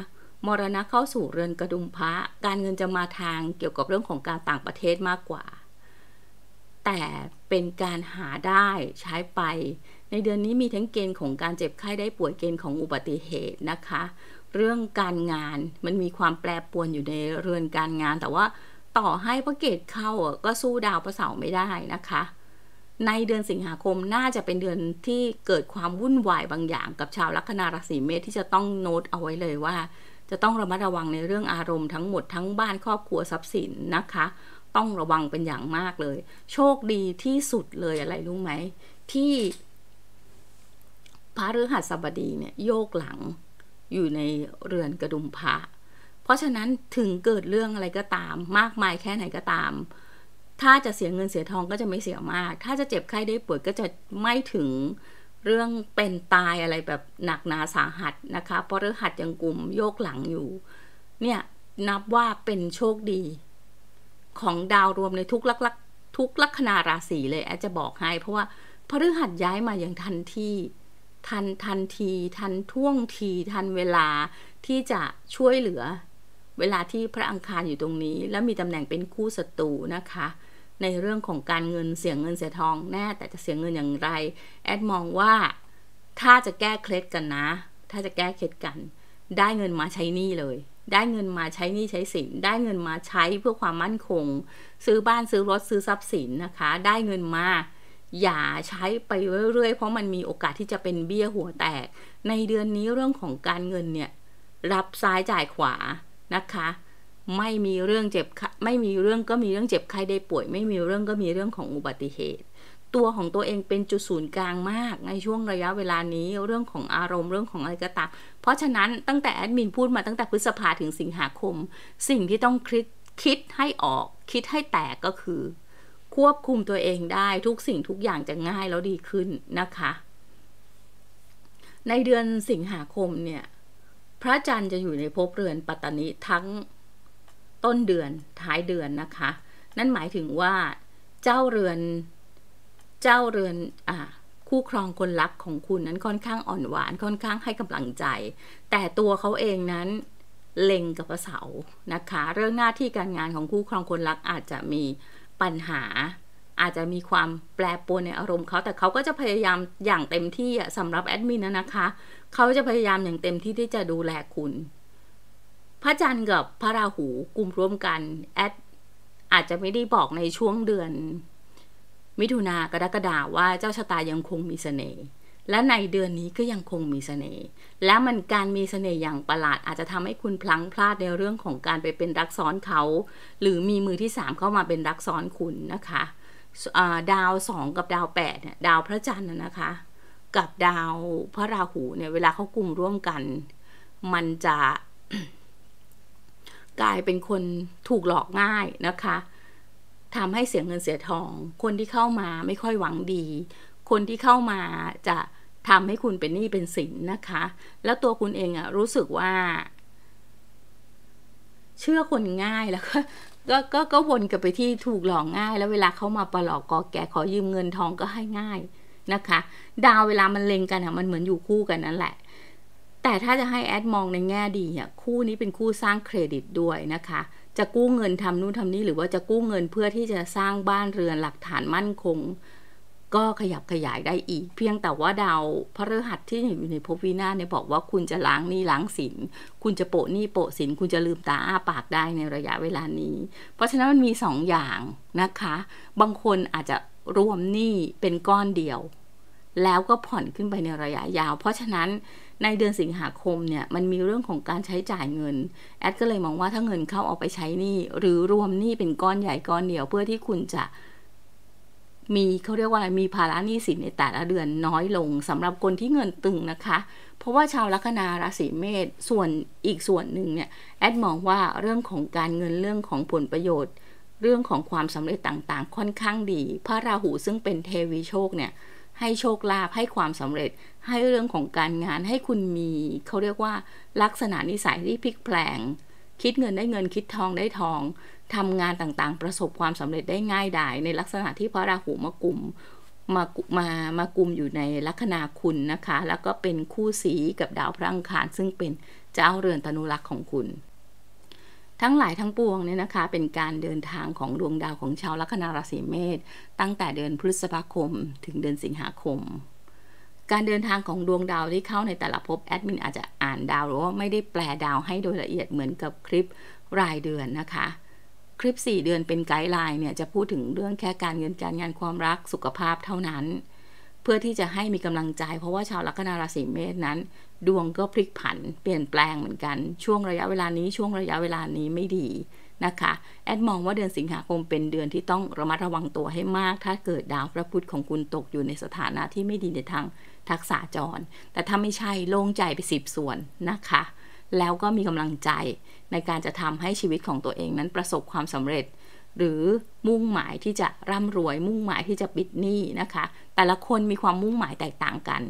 มรณะเข้าสู่เรือนกระดุมพระ การเงินจะมาทางเกี่ยวกับเรื่องของการต่างประเทศมากกว่า แต่เป็นการหาได้ใช้ไป ในเดือนนี้มีทั้งเกณฑ์ของการเจ็บไข้ได้ป่วยเกณฑ์ของอุบัติเหตุนะคะ เรื่องการงานมันมีความแปรปรวนอยู่ในเรือนการงาน แต่ว่าต่อให้พระเกตเข้าก็สู้ดาวพระเสาไม่ได้นะคะในเดือนสิงหาคมน่าจะเป็นเดือนที่เกิดความวุ่นวายบางอย่างกับชาวลัคนาราศีเมษที่จะต้องโน้ตเอาไว้เลยว่า จะต้องระมัดระวังในเรื่องอารมณ์ทั้งหมดทั้งบ้านครอบครัวทรัพย์สินนะคะ ต้องระวังเป็นอย่างมากเลย โชคดีที่สุดเลยอะไรรู้ไหมที่พระฤหัสบดีเนี่ยโยกหลังอยู่ในเรือนกระดุมพระเพราะฉะนั้นถึงเกิดเรื่องอะไรก็ตาม มากมายแค่ไหนก็ตามถ้าจะเสียเงินเสียทองก็จะไม่เสียมาก ถ้าจะเจ็บไข้ได้ป่วยก็จะไม่ถึงเรื่องเป็นตายอะไรแบบหนักหนาสาหัส นะคะ เพราะเรือหัดยังกลุ่มโยกหลังอยู่ เนี่ยนับว่าเป็นโชคดี ของดาวรวมในทุกลักลักทุกลัขนาราศีเลยแอดจะบอกให้เพราะว่าพฤหัสย้ายมาอย่างทันทีทันทันทีทันท่วงทีทันเวลาที่จะช่วยเหลือ เวลาที่พระอังคารอยู่ตรงนี้ แล้วมีตำแหน่งเป็นคู่ศัตรูนะคะในเรื่องของการเงินเสียเงินเสียทองแน่ แต่จะเสียเงินอย่างไร แอดมองว่า ถ้าจะแก้เคล็ดกันนะ ถ้าจะแก้เคล็ดกัน ได้เงินมาใช้หนี้เลย ได้เงินมาใช้หนี้ใช้สิน ได้เงินมาใช้เพื่อความมั่นคง ซื้อบ้านซื้อรถซื้อทรัพย์สินนะคะ ได้เงินมา อย่าใช้ไปเรื่อยๆเพราะมันมีโอกาสที่จะเป็นเบี้ยหัว แตก ในเดือนนี้เรื่องของการเงินเนี่ยรับซ้ายจ่ายขวานะคะไม่มีเรื่องเจ็บ ไม่มีเรื่องก็มีเรื่องเจ็บไข้ได้ป่วย ไม่มีเรื่องก็มีเรื่องของอุบัติเหตุ ตัวของตัวเองเป็นจุดศูนย์กลางมาก ในช่วงระยะเวลานี้เรื่องของอารมณ์เรื่องของอะไรก็ตาม เพราะฉะนั้นตั้งแต่แอดมินพูดมาตั้งแต่พฤษภาถึงสิงหาคม สิ่งที่ต้องคิดคิดให้ออกคิดให้แตกก็คือ ควบคุมตัวเองได้ทุกสิ่งทุกอย่างจะง่ายแล้วดีขึ้นนะคะ ในเดือนสิงหาคมเนี่ยพระจันทร์จะอยู่ในภพเรือนปัตตนิทั้งต้นเดือนท้ายเดือนนะคะ นั่นหมายถึงว่าเจ้าเรือนเจ้าเรือนอคู่ครองคนรักของคุณนั้นค่อนข้างอ่อนหวานค่อนข้างให้กำลังใจ แต่ตัวเขาเองนั้นเล็งกับเสานะคะ เรื่องหน้าที่การงานของคู่ครองคนรักอาจจะมีปัญหาอาจจะมีความแปรปรวนในอารมณ์เขาแต่เขาก็จะพยายามอย่างเต็มที่สำหรับแอดมินนะคะเขาจะพยายามอย่างเต็มที่ที่จะดูแลคุณพระจันทร์กับพระราหูกลุ่มร่วมกันแอดอาจจะไม่ได้บอกในช่วงเดือน มิถุนากรกฎาว่าเจ้าชะตายังคงมีสเสน่ห์และในเดือนนี้ก็ยังคงมีสเสน่ห์และมันการมีสเสน่ห์อย่างประหลาด อาจจะทำให้คุณพลั้งพลาดในเรื่องของการไปเป็นรักซ้อนเขา หรือมีมือที่3เข้ามาเป็นรักซ้อนคุณนะคะดาว2กับดาว8เนี่ยดาวพระจันทร์นะคะ กับดาวพระราหูเนี่ยเวลาเขากลุ่มร่วมกัน มันจะกลายเป็นคนถูกหลอกง่ายนะคะ ทำให้เสียเงินเสียทอง คนที่เข้ามาไม่ค่อยหวังดี คนที่เข้ามาจะทำให้คุณเป็นหนี้เป็นสินนะคะ แล้วตัวคุณเองอะรู้สึกว่า เชื่อคนง่ายแล้วก็ก็ก็ก็วนกลับไปที่ถูกหลอกง่าย แล้วเวลาเขามาประหลอกกอแกขอยืมเงินทองก็ให้ง่ายนะคะ ดาวเวลามันเล็งกันอะมันเหมือนอยู่คู่กันนั่นแหละแต่ถ้าจะให้แอดมองในแง่ดีเนี่ยคู่นี้เป็นคู่สร้างเครดิตด้วยนะคะ จะกู้เงินทำนู่นทำนี่หรือว่าจะกู้เงินเพื่อที่จะสร้างบ้านเรือนหลักฐานมั่นคง ก็ขยับขยายได้อีก เพียงแต่ว่าดาวพระฤหัสที่อยู่ในภพวินาศเนี่ยบอกว่าคุณจะล้างหนี้ล้างสินคุณจะโปะหนี้โปะสินคุณจะลืมตาอ้าปากได้ในระยะเวลานี้ เพราะฉะนั้นมันมี2ออย่างนะคะ บางคนอาจจะรวมหนี้เป็นก้อนเดียว แล้วก็ผ่อนขึ้นไปในระยะยาว เพราะฉะนั้นในเดือนสิงหาคมเนี่ยมันมีเรื่องของการใช้จ่ายเงิน แอดก็เลยมองว่าถ้าเงินเข้าเอาไปใช้นี่ หรือรวมนี่เป็นก้อนใหญ่ก้อนเดียว เพื่อที่คุณจะ มีเขาเรียกว่าอะไรมีภาระหนี้สินในแต่ละเดือนน้อยลง สำหรับคนที่เงินตึงนะคะ เพราะว่าชาวลัคนาราศีเมษส่วนอีกส่วนหนึ่งเนี่ย แอดมองว่าเรื่องของการเงินเรื่องของผลประโยชน์ เรื่องของความสำเร็จต่างๆ ค่อนข้างดี พระราหูซึ่งเป็นเทวีโชคเนี่ยให้โชคลาภให้ความสำเร็จให้เรื่องของการงานให้คุณมีเขาเรียกว่าลักษณะนิสัยที่พลิกแปลง คิดเงินได้เงินคิดทองได้ทองทำงานต่างๆ ประสบความสำเร็จได้ง่ายดายในลักษณะที่พระราหูมากลุ่มมามามากลุ่มอยู่ในลัคนาคุณนะคะ แล้วก็เป็นคู่สีกับดาวพระอังคาร ซึ่งเป็นเจ้าเรือนตนุรักษ์ของคุณทั้งหลายทั้งปวงเนี่ยนะคะ เป็นการเดินทางของดวงดาวของชาวลัคนาราศีเมษตั้งแต่เดือนพฤษภาคม ถึงเดือนสิงหาคม การเดินทางของดวงดาวที่เข้าในแต่ละภพแอดมินอาจจะอ่านดาวหรือว่าไม่ได้แปลดาวให้โดยละเอียดเหมือนกับคลิปรายเดือนนะคะ คลิป 4 เดือนเป็นไกด์ไลน์เนี่ยจะพูดถึงเรื่องแค่การเงินการงานความรักสุขภาพเท่านั้นเพื่อที่จะให้มีกำลังใจ เพราะว่าชาวลัคนาราศีเมษนั้น ดวงก็พลิกผัน เปลี่ยนแปลงเหมือนกันช่วงระยะเวลานี้ช่วงระยะเวลานี้ไม่ดีนะคะ แอดมองว่าเดือนสิงหาคมเป็นเดือนที่ต้องระมัดระวังตัวให้มาก ถ้าเกิดดาวพระพุธของคุณตกอยู่ในสถานะที่ไม่ดีในทางทักษะจร แต่ถ้าไม่ใช่โล่งใจไปสิบส่วนนะคะแล้วก็มีกำลังใจในการจะทำให้ชีวิตของตัวเองนั้นประสบความสำเร็จหรือมุ่งหมายที่จะร่ำรวย มุ่งหมายที่จะปิดหนี้นะคะ แต่ละคนมีความมุ่งหมายแตกต่างกัน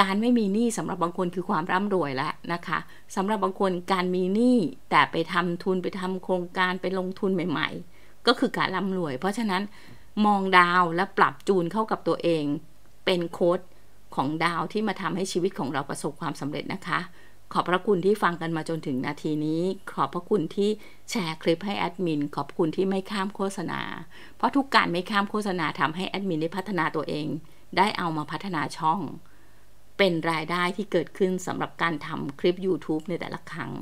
การไม่มีหนี้สำหรับบางคนคือความร่ำรวยแล้วนะคะ สำหรับบางคนการมีหนี้แต่ไปทำทุนไปทำโครงการไปลงทุนใหม่ ๆ ก็คือการร่ารวย เพราะฉะนั้นมองดาวและปรับจูนเข้ากับตัวเอง เป็นโค้ดของดาวที่มาทำให้ชีวิตของเราประสบความสำเร็จนะคะขอบพระคุณที่ฟังกันมาจนถึงนาทีนี้ ขอบพระคุณที่แชร์คลิปให้แอดมินขอบคุณที่ไม่ข้ามโฆษณา เพราะทุกการไม่ข้ามโฆษณาทำให้แอดมินได้พัฒนาตัวเอง ได้เอามาพัฒนาช่อง เป็นรายได้ที่เกิดขึ้นสำหรับการทำคลิป YouTube ในแต่ละครั้ง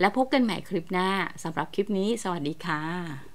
และพบกันใหม่คลิปหน้าสำหรับคลิปนี้ สวัสดีค่ะ